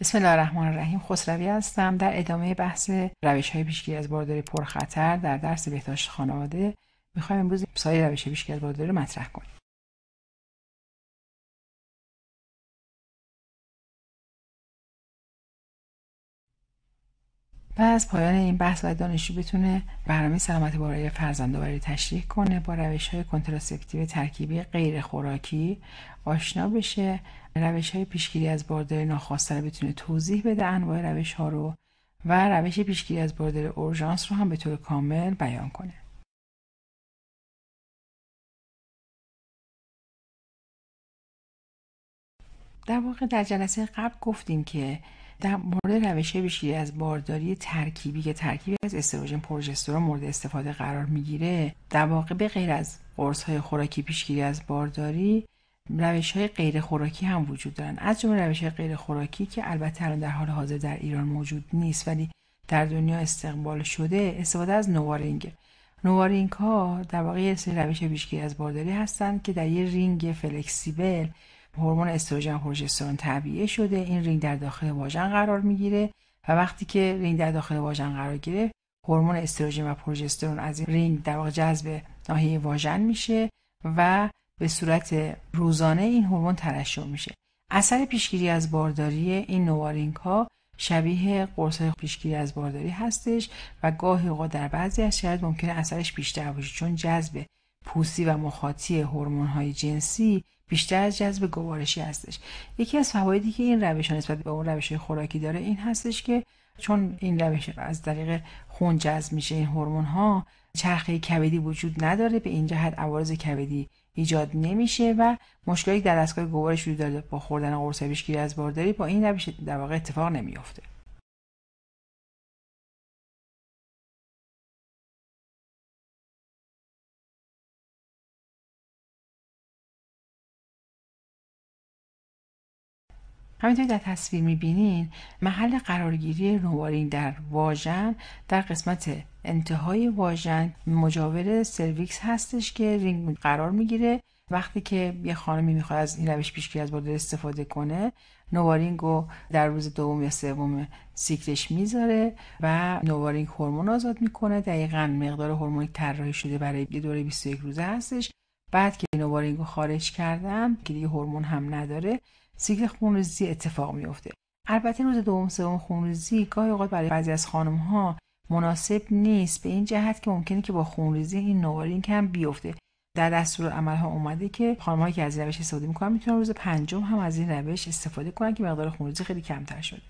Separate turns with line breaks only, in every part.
بسم الله الرحمن الرحیم خسروی هستم در ادامه بحث روش های پیشگیری از بارداری پرخطر در درس بهداشت خانواده میخوایم امروز
سایر روش پیشگیری از بارداری مطرح کنیم و
پایان این بحث باید دانشجو بتونه برنامه سلامت بالای فرزندآوری تشریح کنه با روش های کنتراسپتیو ترکیبی غیر خوراکی آشنا بشه روش های پیشگیری از بارداری ناخواسته رو بتونه توضیح بده انواع روش ها رو و روش پیشگیری از بارداری اورژانس رو هم به طور کامل بیان کنه در واقع در جلسه قبل گفتیم که در مورد روش پیشگیری از بارداری ترکیبی که ترکیبی از استروژن پروژسترون مورد استفاده قرار میگیره در واقع به غیر از قرص های خوراکی پیشگیری از بارداری روش های غیر خوراکی هم وجود دارن از جمله روش های غیر خوراکی که البته الان در حال حاضر در ایران موجود نیست ولی در دنیا استقبال شده استفاده از نوارینگ نوارینگ ها در واقع یه سری روش پیشگیری از بارداری هستند که در یه رینگ فلکسیبل هورمون استروژن پروژسترون طبیعه شده این رینگ در داخل واژن قرار میگیره و وقتی که رینگ در داخل واژن قرار گرفت هورمون استروژن و پروژسترون از این رینگ در واقع جذب ناحیه واژن میشه و به صورت روزانه این هورمون ترشح میشه اثر پیشگیری از بارداری این نوارینگ ها شبیه قرص پیشگیری از بارداری هستش و گاهی اوقات در بعضی از شرایط ممکنه اثرش بیشتر باشه چون جذب پوسی و مخاطی هورمون های جنسی بیشتر از جذب گوارشی هستش یکی از فوایدی که این روش ها نسبت به اون روش خوراکی داره این هستش که چون این روش از طریق خون جذب میشه این هورمون ها چرخه کبدی وجود نداره به این جهت عوارض کبدی ایجاد نمیشه و مشکلی در دستگاه گوارش وجود داره با خوردن قرص پیشگیری از بارداری با این روش در واقع اتفاق نمیافته همینطوری در تصویر میبینین محل قرارگیری نوارین در واژن در قسمت انتهای واژن مجاور سرویکس هستش که رینگ قرار میگیره وقتی که یه خانمی میخواد از این روش پیشگیری از بادر استفاده کنه نوارینگ رو در روز دوم یا سوم سیکلش میذاره و نوارینگ هورمون آزاد میکنه دقیقا مقدار هورمونی طراحی شده برای یه دوره 21 روزه هستش بعد که نوارینگ رو خارج کردم، که دیگه هورمون هم نداره سیکل خونریزی اتفاق میفته البته روز دوم سوم خونریزی گاهی اوقات برای بعضی از خانم ها مناسب نیست به این جهت که ممکنه که با خونریزی این نوارین کم بیفته در دستور عمل ها اومده که هایی که از این روش استفاده میکنن میتونن روز پنجم هم از این روش استفاده کنن که مقدار خونریزی خیلی کمتر شده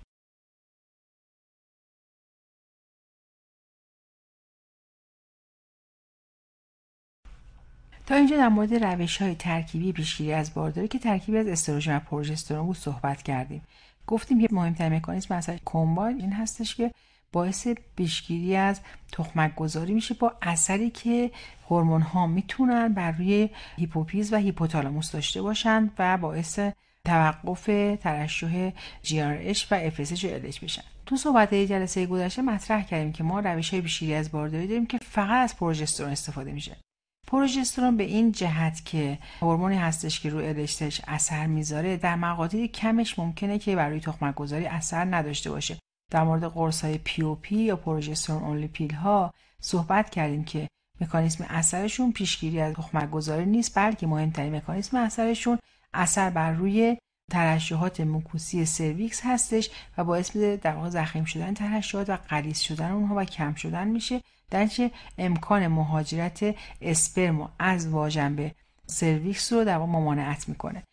تا اینجا در مورد روش های ترکیبی پیشگیری از بارداری که ترکیبی از استروژن و پروژسترون بود صحبت کردیم گفتیم که مهمترین مکانیزم مثلا کمباین این هستش که باعث پیشگیری از تخمک گذاری میشه با اثری که هورمون ها میتونن بر روی هیپوپیز و هیپوتالاموس داشته باشند و باعث توقف ترشح GRH و FSH و بشن تو صحبت جلسه گذشته مطرح کردیم که ما روش های از بارداری داریم که فقط از پروژسترون استفاده میشه پروژسترون به این جهت که هورمونی هستش که روی الشتش اثر میذاره در مقاطعی کمش ممکنه که برای تخمک گذاری اثر نداشته باشه در مورد قرص های پی او پی یا پروژسترون اونلی پیل ها صحبت کردیم که مکانیسم اثرشون پیشگیری از تخمک گذاری نیست بلکه مهمترین مکانیسم اثرشون اثر بر روی ترشحات موکوسی سرویکس هستش و باعث میشه در واقع زخیم شدن ترشحات و غلیظ شدن اونها و کم شدن میشه چه امکان مهاجرت اسپرم از واژن به سرویکس رو در ممانعت میکنه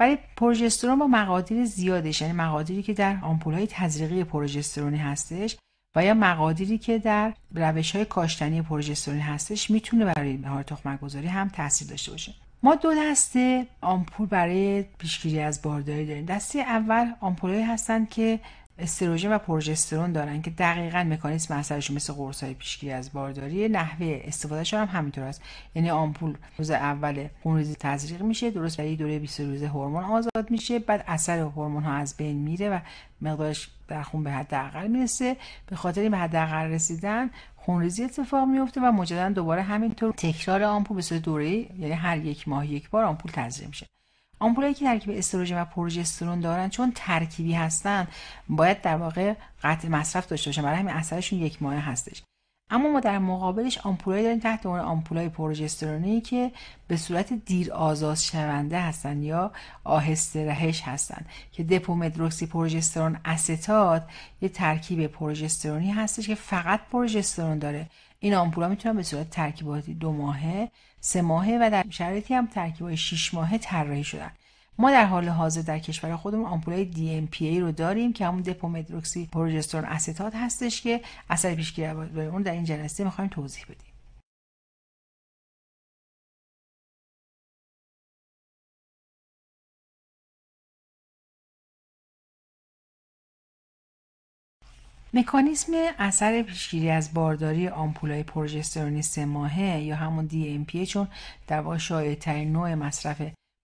ولی پروژسترون با مقادیر زیادش یعنی مقادیری که در آمپول های تزریقی پروژسترونی هستش و یا مقادیری که در روش های کاشتنی پروژسترون هستش میتونه برای مهار تخمک گذاری هم تاثیر داشته باشه ما دو دسته آمپول برای پیشگیری از بارداری داریم دسته اول آمپولایی هستند که استروژن و پروژسترون دارن که دقیقا مکانیزم اثرشون مثل های پیشگیری از بارداری نحوه استفادهشون هم همینطور است یعنی آمپول روز اول خونریزی تزریق میشه درست برای دوره 20 روزه هورمون آزاد میشه بعد اثر هورمون ها از بین میره و مقدارش در خون به حداقل میرسه به خاطر این به حداقل رسیدن خونریزی اتفاق میفته و مجددا دوباره همینطور تکرار آمپول به صورت دوره‌ای یعنی هر یک ماه یک بار آمپول تزریق میشه آمپولایی که ترکیب استروژن و پروژسترون دارن چون ترکیبی هستن باید در واقع قطع مصرف داشته باشن برای همین اثرشون یک ماه هستش اما ما در مقابلش آمپولایی داریم تحت عنوان آمپولای پروژسترونی که به صورت دیر آزاز شونده هستند یا آهسته رهش هستند که دپومدروکسی پروژسترون استات یه ترکیب پروژسترونی هستش که فقط پروژسترون داره این آمپولا میتونن به صورت ترکیباتی دو ماهه سه ماهه و در شرایطی هم ترکیبای ماهه طراحی شدن ما در حال حاضر در کشور خودمون آمپولای دی ام پی ای رو داریم که همون دپومدروکسی پروژسترون استات هستش که اثر پیشگیری اون در این جلسه میخوایم توضیح بدیم مکانیسم اثر پیشگیری از بارداری آمپولای پروژسترونی سه ماهه یا همون DMPA چون در واقع شایع ترین نوع مصرف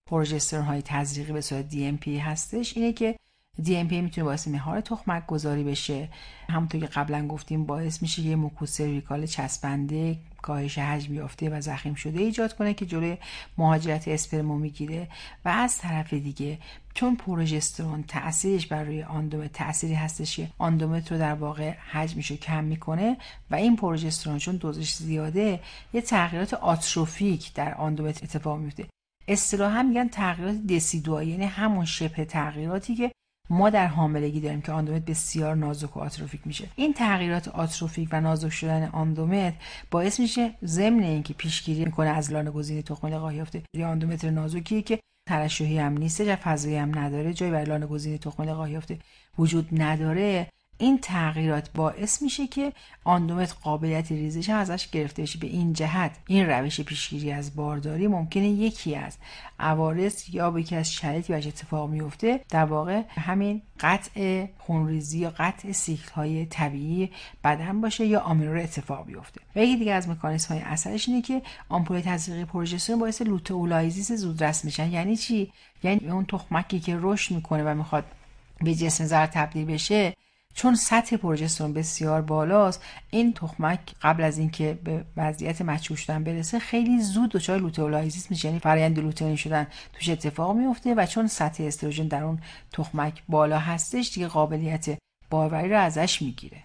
پروژسترون های تزریقی به صورت DMPA هستش اینه که پی میتونه باعث مهار تخمک گذاری بشه همونطور که قبلا گفتیم باعث میشه یه مکوس ریکال چسبنده کاهش حجم یافته و زخیم شده ایجاد کنه که جلوی مهاجرت اسپرمو میگیره و از طرف دیگه چون پروژسترون تاثیرش بر روی آندوم تأثیری هستش که آندومت رو در واقع حجمش رو کم میکنه و این پروژسترون چون دوزش زیاده یه تغییرات آتروفیک در آندومت اتفاق میفته اصطلاحا میگن تغییرات دسیدوایی یعنی همون شبه تغییراتی که ما در حاملگی داریم که آندومت بسیار نازک و آتروفیک میشه این تغییرات آتروفیک و نازک شدن آندومت باعث میشه ضمن اینکه پیشگیری میکنه از لانه گزینی تخم قاه یافته آندومتر نازکی که ترشحی هم نیست و فضایی هم نداره جایی برای لانه گزینی تخم قاه یافته وجود نداره این تغییرات باعث میشه که آندومت قابلیت ریزش هم ازش گرفته بشه به این جهت این روش پیشگیری از بارداری ممکنه یکی از عوارض یا به یکی از شرایطی بهش اتفاق میفته در واقع همین قطع خونریزی یا قطع سیکل های طبیعی بدن باشه یا آمینور اتفاق بیفته و یکی دیگه از مکانیسم های اثرش اینه که آمپول تزریقی پروژسترون باعث لوتئولایزیس زودرس میشن یعنی چی یعنی اون تخمکی که رشد میکنه و میخواد به جسم زر تبدیل بشه چون سطح پروژسترون بسیار بالاست این تخمک قبل از اینکه به وضعیت مچوش برسه خیلی زود دچار لوتئولایزیس میشه یعنی فرآیند لوتئین شدن توش اتفاق میفته و چون سطح استروژن در اون تخمک بالا هستش دیگه قابلیت باروری رو ازش میگیره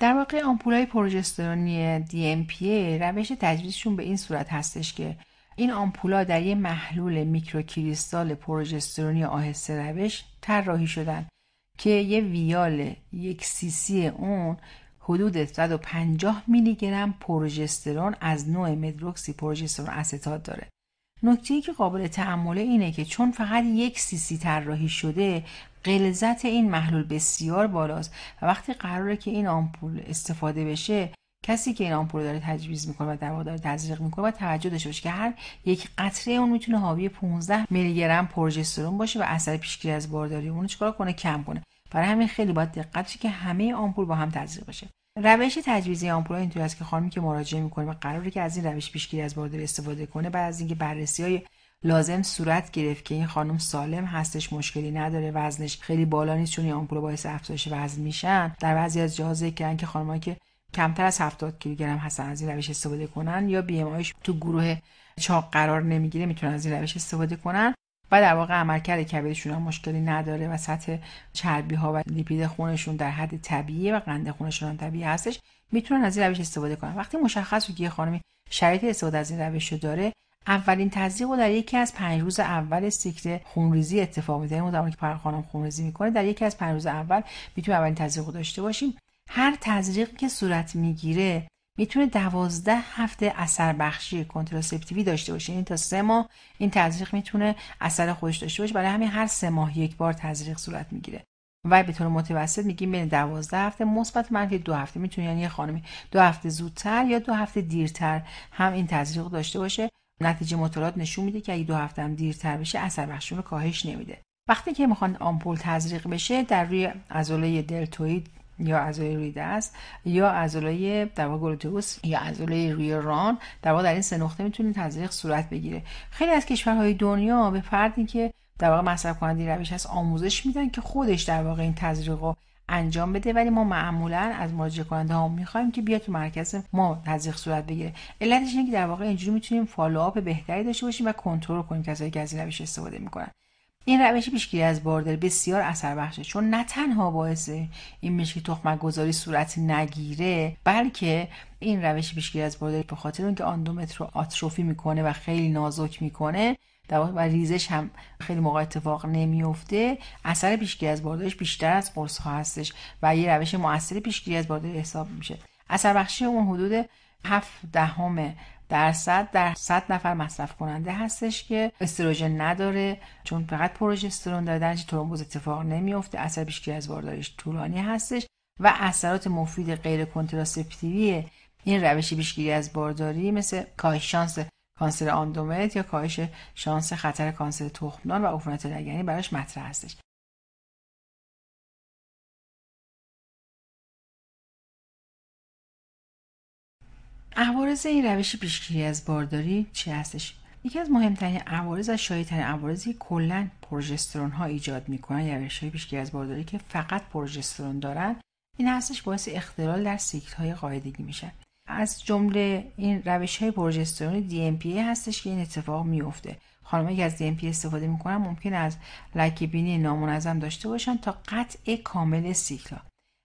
در واقع پروژسترونی دی پروژسترونی DMPA روش تجویزشون به این صورت هستش که این آمپولا در یک محلول میکروکریستال پروژسترونی آهسته روش طراحی شدن که یه ویال یک سیسی اون حدود 150 میلی گرم پروژسترون از نوع مدروکسی پروژسترون استات داره نکته که قابل تعمله اینه که چون فقط یک سیسی طراحی شده غلظت این محلول بسیار بالاست و وقتی قراره که این آمپول استفاده بشه کسی که این آمپول داره تجویز میکنه و در واقع داره تزریق میکنه و توجه داشته باشه که هر یک قطره اون میتونه حاوی 15 میلی گرم پروژسترون باشه و اثر پیشگیری از بارداری اون چیکار کنه کم کنه برای همین خیلی باید دقت که همه آمپول با هم تزریق بشه روش تجویزی آمپول اینطوری است که خانمی که مراجعه میکنه و قراره که از این روش پیشگیری از بارداری استفاده کنه بعد از اینکه بررسی های لازم صورت گرفت که این خانم سالم هستش مشکلی نداره وزنش خیلی بالا نیست چون این آمپول باعث افزایش وزن میشن در بعضی از جاها ذکر که خانمایی که کمتر از 70 کیلوگرم هستن از این روش استفاده کنن یا بی آیش تو گروه چاق قرار نمیگیره میتونن از این روش استفاده کنن و در واقع عملکرد کبدشون هم مشکلی نداره و سطح چربی ها و لیپید خونشون در حد طبیعی و قند خونشون هم طبیعی هستش میتونن از این روش استفاده کنن وقتی مشخص که یه خانمی شرایط استفاده از این روش رو داره اولین تزریق رو در یکی از پنج روز اول سیکل خونریزی اتفاق میفته زمانی یعنی که خانم خونریزی میکنه در یکی از پنج روز اول میتونیم اولین تزریق رو داشته باشیم هر تزریقی که صورت میگیره میتونه دوازده هفته اثر بخشی کنتراسپتیوی داشته باشه این یعنی تا سه ماه این تزریق میتونه اثر خودش داشته باشه برای همین هر سه ماه یک بار تزریق صورت میگیره و به طور متوسط میگیم بین دوازده هفته مثبت منفی دو هفته میتونه یعنی خانمی دو هفته زودتر یا دو هفته دیرتر هم این تزریق داشته باشه نتیجه مطالعات نشون میده که اگه دو هفته هم دیرتر بشه اثر بخشی رو کاهش نمیده وقتی که میخوان آمپول تزریق بشه در روی عضله دلتوید یا عضلای روی دست یا عضلای در واقع یا عضلای روی ران در واقع در این سه نقطه میتونید تزریق صورت بگیره خیلی از کشورهای دنیا به فردی که در واقع مصرف کننده روش هست آموزش میدن که خودش در واقع این تزریق رو انجام بده ولی ما معمولا از مراجع کننده ها میخوایم که بیا تو مرکز ما تزریق صورت بگیره علتش اینه که در واقع اینجوری میتونیم فالوآپ بهتری داشته باشیم و کنترل کنیم کسایی که از این روش استفاده میکنن این روش پیشگیری از بارداری بسیار اثر بخشه چون نه تنها باعث این میشه که تخمک گذاری صورت نگیره بلکه این روش پیشگیری از بارداری به خاطر اون که آندومتر رو آتروفی میکنه و خیلی نازک میکنه و ریزش هم خیلی موقع اتفاق نمیفته اثر پیشگیری از بارداریش بیشتر از قرص ها هستش و یه روش موثر پیشگیری از بارداری حساب میشه اثر بخشی اون حدود 7 دهم درصد در 100 نفر مصرف کننده هستش که استروژن نداره چون فقط پروژسترون داره در ترومبوز اتفاق نمیفته اثر بیشتری از بارداریش طولانی هستش و اثرات مفید غیر کنتراسپتیوی این روش پیشگیری از بارداری مثل کاهش شانس کانسر آندومت یا کاهش شانس خطر کانسر تخمدان و عفونت
لگنی براش مطرح هستش
عوارض این روش پیشگیری از بارداری چی هستش یکی از مهمترین عوارض و شایعترین عوارضی کلا پروژسترون ها ایجاد میکنن یا یعنی روش های پیشگیری از بارداری که فقط پروژسترون دارن این هستش باعث اختلال در سیکل های قاعدگی میشن از جمله این روش های پروژسترون پی هستش که این اتفاق میفته خانمایی که از DMPA استفاده میکنن ممکن از لکه بینی نامنظم داشته باشن تا قطع کامل سیکل ها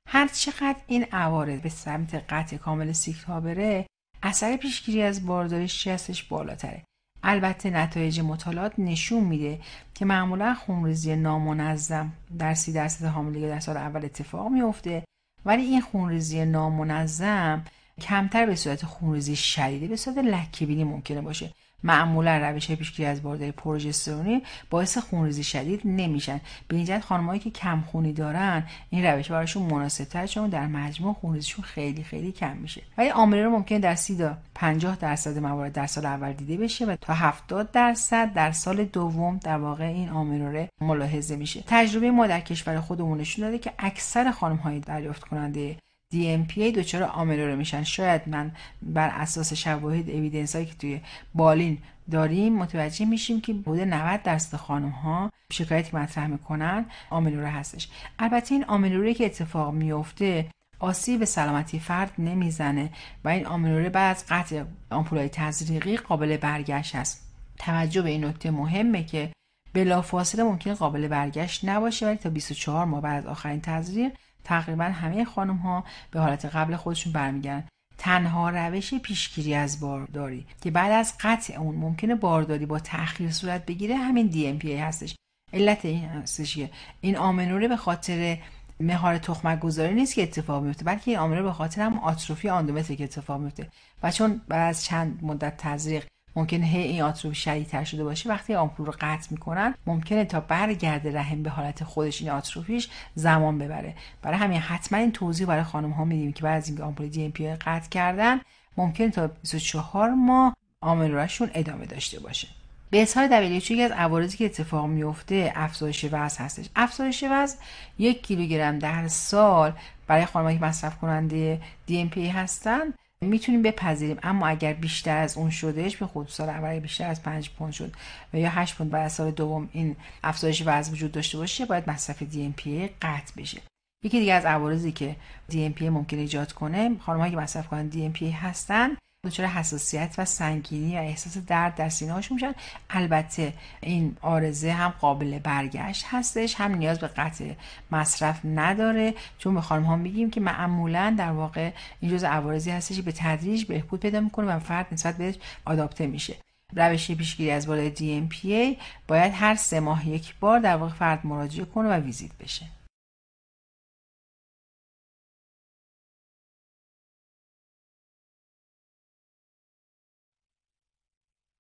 هر چقدر این عوارض به سمت قطع کامل سیکل ها بره اثر پیشگیری از باردارش چی بالاتره البته نتایج مطالعات نشون میده که معمولا خونریزی نامنظم در سی درصد حاملگی در سال اول اتفاق میفته ولی این خونریزی نامنظم کمتر به صورت خونریزی شدیده به صورت بینی ممکنه باشه معمولا روش پیشگیری از بارداری پروژسترونی باعث خونریزی شدید نمیشن به این جهت خانمایی که کم خونی دارن این روش براشون تر چون در مجموع خونریزیشون خیلی خیلی کم میشه ولی عامله رو ممکن در سی تا 50 درصد موارد در سال اول دیده بشه و تا هفتاد درصد در سال دوم در واقع این عامل ملاحظه میشه تجربه ما در کشور خودمون نشون داده که اکثر خانم های دریافت کننده DMPA دچار رو میشن شاید من بر اساس شواهد اویدنس هایی که توی بالین داریم متوجه میشیم که بوده 90 درصد خانم ها شکایتی مطرح میکنن رو هستش البته این آملوره که اتفاق میفته آسیب به سلامتی فرد نمیزنه و این آمنوره بعد از قطع آمپولای تزریقی قابل برگشت هست توجه به این نکته مهمه که بلافاصله ممکن قابل برگشت نباشه ولی تا 24 ماه بعد از آخرین تزریق تقریبا همه خانم ها به حالت قبل خودشون برمیگردن تنها روش پیشگیری از بارداری که بعد از قطع اون ممکنه بارداری با تاخیر صورت بگیره همین ای هستش علت این هستش که این آمنوره به خاطر مهار تخمک گذاری نیست که اتفاق میفته بلکه این آمنوره به خاطر هم آتروفی آندومتر که اتفاق میفته و چون بعد از چند مدت تزریق ممکنه هی این آتروب شدیدتر شده باشه وقتی آمپول رو قطع میکنن ممکنه تا برگرده رحم به حالت خودش این آتروفیش زمان ببره برای همین حتما این توضیح برای خانم ها میدیم که بعد از اینکه آمپول دی ام پی قطع کردن ممکنه تا 24 ماه آملورشون ادامه داشته باشه به اظهار WHO یکی از عوارضی که اتفاق میفته افزایش وزن هستش افزایش وزن یک کیلوگرم در سال برای خانمایی که مصرف کننده پی هستند میتونیم بپذیریم اما اگر بیشتر از اون شدهش به خود سال اول بیشتر از 5 پوند شد و یا 8 پوند برای سال دوم این افزایش وزن وجود داشته باشه باید مصرف دی قطع بشه یکی دیگه از عوارضی که دی ممکن ایجاد کنه خانم‌هایی که مصرف کنن دی هستن دچار حساسیت و سنگینی و احساس درد در سینه هاشون میشن البته این آرزه هم قابل برگشت هستش هم نیاز به قطع مصرف نداره چون به خانم ها میگیم که معمولا در واقع این جزء عوارضی هستش به تدریج بهبود پیدا میکنه و فرد نسبت بهش آداپته میشه روش پیشگیری از بالای DMPA باید هر سه ماه یک بار در واقع فرد مراجعه کنه و ویزیت بشه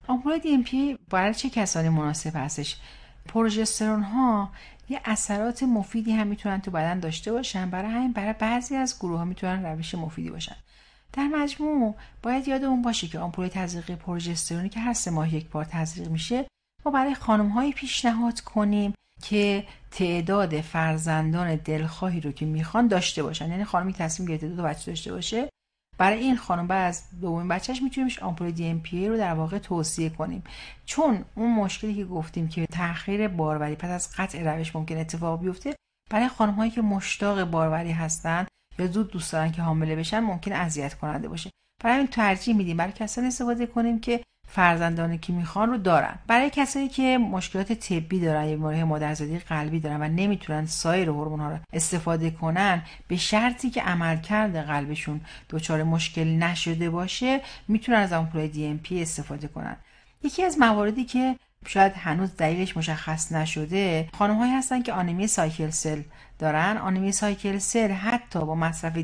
آمپول دی ام پی برای چه کسانی مناسب هستش پروژسترون ها یه اثرات مفیدی هم میتونن تو بدن داشته باشن برای همین برای بعضی از گروه ها میتونن روش مفیدی باشن در مجموع باید یاد اون باشه که آمپول تزریق پروژسترونی که هر سه ماه یک بار تزریق میشه ما برای خانم های پیشنهاد کنیم که تعداد فرزندان دلخواهی رو که میخوان داشته باشن یعنی خانمی تصمیم گرفته دو بچه داشته باشه برای این خانم بعد از دومین بچهش میتونیم آمپول دی ام پی رو در واقع توصیه کنیم چون اون مشکلی که گفتیم که تاخیر باروری پس از قطع روش ممکن اتفاق بیفته برای خانم هایی که مشتاق باروری هستند یا زود دوست دارن که حامله بشن ممکن اذیت کننده باشه برای این ترجیح میدیم برای کسانی استفاده کنیم که فرزندانی که میخوان رو دارن برای کسایی که مشکلات طبی دارن یا بیماری مادرزادی قلبی دارن و نمیتونن سایر هورمون ها رو استفاده کنن به شرطی که عملکرد قلبشون دچار مشکل نشده باشه میتونن از آمپول دی ام پی استفاده کنن یکی از مواردی که شاید هنوز دلیلش مشخص نشده خانم هایی هستن که آنمی سایکل سل دارن آنمی سایکل سل حتی با مصرف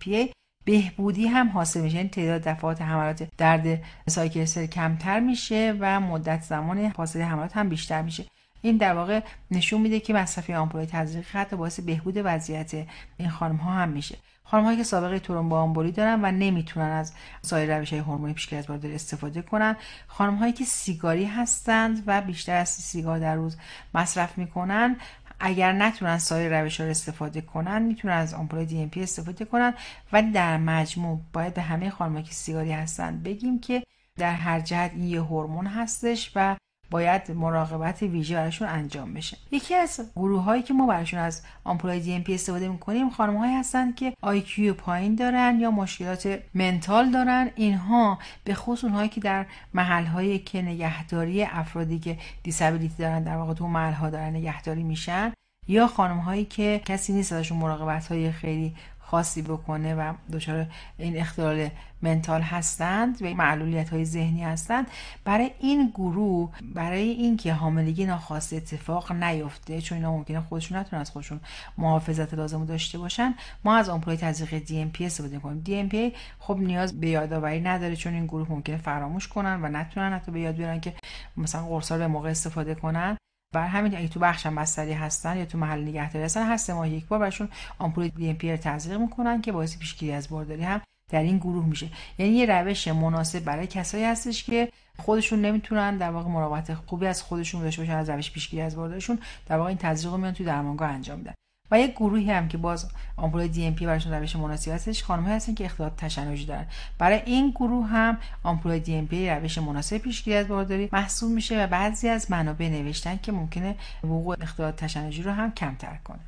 پی بهبودی هم حاصل میشه یعنی تعداد دفعات حملات درد سایکل کمتر میشه و مدت زمان فاصله حملات هم بیشتر میشه این در واقع نشون میده که مصرف آمپول تزریق خط باعث بهبود وضعیت این خانم ها هم میشه خانم هایی که سابقه با آمبولی دارن و نمیتونن از سایر روش های هورمونی پیش از استفاده کنن خانم هایی که سیگاری هستند و بیشتر از سیگار در روز مصرف میکنن اگر نتونن سایر روش ها رو استفاده کنن میتونن از آمپول دی پی استفاده کنن ولی در مجموع باید به همه خانم‌ها که سیگاری هستن بگیم که در هر جهت این یه هورمون هستش و باید مراقبت ویژه براشون انجام بشه یکی از گروه هایی که ما براشون از آمپولای دی ام پی استفاده میکنیم خانم هایی هستن که آی کیو پایین دارن یا مشکلات منتال دارن اینها به خصوص اونهایی که در محل هایی که نگهداری افرادی که دیسابیلیتی دارن در واقع تو محل ها دارن نگهداری میشن یا خانم هایی که کسی نیست ازشون مراقبت های خیلی خاصی بکنه و دچار این اختلال منتال هستند و معلولیت های ذهنی هستند برای این گروه برای اینکه حاملگی ناخواسته اتفاق نیفته چون اینا ممکنه خودشون نتونن از خودشون محافظت لازم داشته باشن ما از آمپول تزریق پی استفاده کنیم پی خب نیاز به یادآوری نداره چون این گروه ممکنه فراموش کنن و نتونن حتی به یاد بیارن که مثلا قرصا به موقع استفاده کنن بر همین اگه تو هم بستری هستن یا تو محل نگهداری هستن هست سه ماه یک بار براشون آمپول دی ام پی تزریق میکنن که باعث پیشگیری از بارداری هم در این گروه میشه یعنی یه روش مناسب برای کسایی هستش که خودشون نمیتونن در واقع مراقبت خوبی از خودشون داشته باشن از روش پیشگیری از بارداریشون در واقع این تزریق رو میان تو درمانگاه انجام میدن و یک گروهی هم که باز آمپول دی ام پی روش مناسبی هستش خانم هستن که اختلال تشنجی دارن برای این گروه هم آمپول دی ام پی روش مناسب پیشگیری از بارداری محسوب میشه و بعضی از منابع نوشتن که ممکنه وقوع اختلال تشنجی رو هم کمتر کنه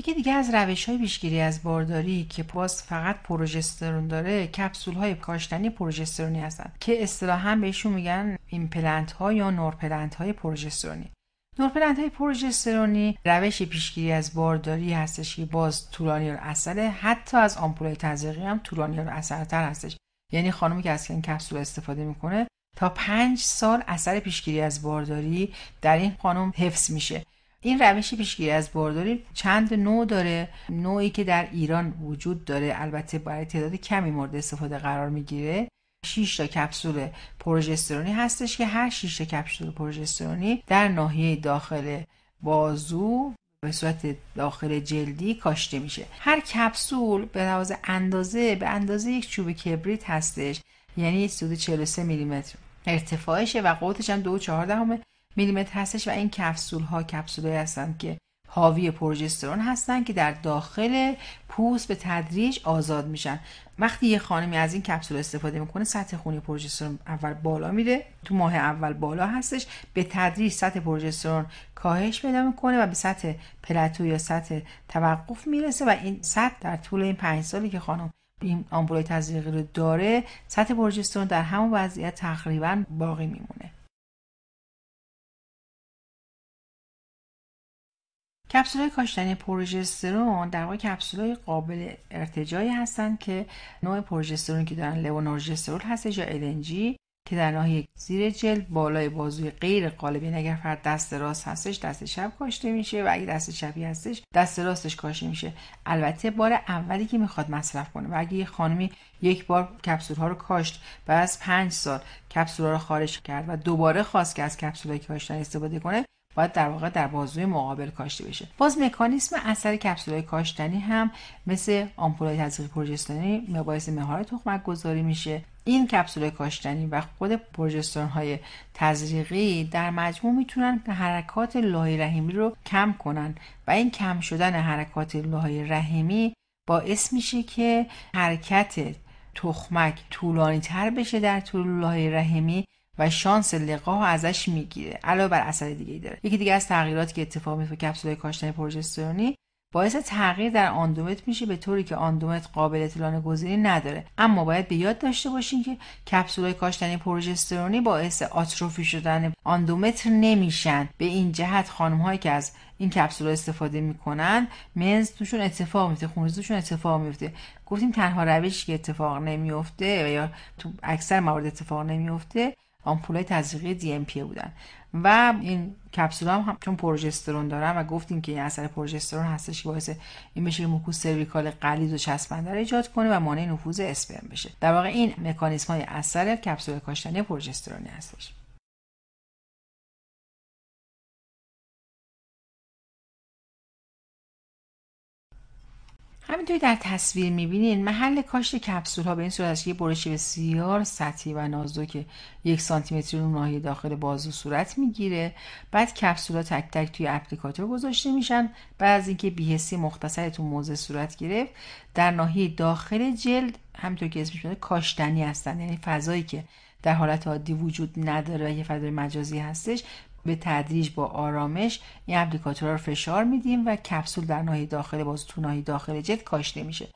یکی دیگه از روش های پیشگیری از بارداری که پاس فقط پروژسترون داره کپسول های کاشتنی پروژسترونی هستند که اصطلاحا بهشون میگن ایمپلنت ها یا نورپلنت های پروژسترونی نورپلنت های پروژسترونی روش پیشگیری از بارداری هستش که باز طولانی و اثره حتی از آمپولای تزریقی هم طولانی و اثرتر هستش یعنی خانمی که از این کپسول استفاده میکنه تا پنج سال اثر پیشگیری از بارداری در این خانم حفظ میشه این روش پیشگیری از بارداری چند نوع داره نوعی که در ایران وجود داره البته برای تعداد کمی مورد استفاده قرار میگیره 6 تا کپسول پروژسترونی هستش که هر 6 تا کپسول پروژسترونی در ناحیه داخل بازو به صورت داخل جلدی کاشته میشه هر کپسول به لحاظ اندازه به اندازه یک چوب کبریت هستش یعنی سود 43 میلیمتر ارتفاعشه و قوتش هم دو میلیمتر هستش و این کپسول ها کپسول هستند که حاوی پروژسترون هستند که در داخل پوست به تدریج آزاد میشن وقتی یه خانمی از این کپسول استفاده میکنه سطح خونی پروژسترون اول بالا میره تو ماه اول بالا هستش به تدریج سطح پروژسترون کاهش پیدا میکنه و به سطح پلاتو یا سطح توقف میرسه و این سطح در طول این پنج سالی که خانم این آمبولای تزریقی رو داره سطح پروژسترون در همون وضعیت تقریبا باقی میمونه
کپسول کاشتنی
پروژسترون در واقع کپسول قابل ارتجایی هستند که نوع پروژسترون که دارن لیوانورژسترول هستش یا LNG که در ناحیه زیر جلد بالای بازوی غیر قالبی یعنی فرد دست راست هستش دست چپ کاشته میشه و اگه دست چپی هستش دست راستش کاشته میشه البته بار اولی که میخواد مصرف کنه و اگه یه خانمی یک بار کپسول ها رو کاشت بعد از پنج سال کپسول ها رو خارج کرد و دوباره خواست که از کپسول های کاشتن استفاده کنه باید در واقع در بازوی مقابل کاشته بشه باز مکانیسم اثر کپسولهای کاشتنی هم مثل آمپولهای تزریق پروژسترونی باعث مهار تخمک گذاری میشه این کپسول کاشتنی و خود پروژسترون های تزریقی در مجموع میتونن حرکات لای رحمی رو کم کنن و این کم شدن حرکات لای رحمی باعث میشه که حرکت تخمک طولانی تر بشه در طول لای رحمی و شانس لقاح ازش میگیره علاوه بر اثر دیگه داره یکی دیگه از تغییراتی که اتفاق میفته کپسول کاشتن پروژسترونی باعث تغییر در آندومت میشه به طوری که آندومت قابل اطلان گزینی نداره اما باید به یاد داشته باشین که کپسولهای کاشتنی پروژسترونی باعث آتروفی شدن آندومتر نمیشن به این جهت هایی که از این کپسول استفاده میکنن منز توشون اتفاق میفته خونریزی توشون اتفاق میفته گفتیم تنها روشی که اتفاق نمیفته و یا تو اکثر موارد اتفاق نمیفته آمپولای تزریقی دی ام بودن و این کپسول هم چون پروژسترون دارن و گفتیم که این اثر پروژسترون هستش که باعث این میشه که موکوس سرویکال غلیظ و چسبنده ایجاد کنه و مانع نفوذ اسپرم بشه در واقع این مکانیزم های اثر کپسول کاشتنی پروژسترونی هستش همینطوری در تصویر میبینین محل کاشت کپسول ها به این صورت که برشی بسیار سطحی و نازک یک سانتیمتری رو ناحیه داخل بازو صورت میگیره بعد کپسول ها تک تک توی اپلیکاتور گذاشته میشن بعد از اینکه بیهسی مختصر تو موضع صورت گرفت در ناحیه داخل جلد همینطور که اسمش کاشتنی هستن یعنی فضایی که در حالت عادی وجود نداره و یه فضای مجازی هستش به تدریج با آرامش این اپلیکاتورا رو فشار میدیم و کپسول در ناحیه داخل باز تو داخل جلد کاشته میشه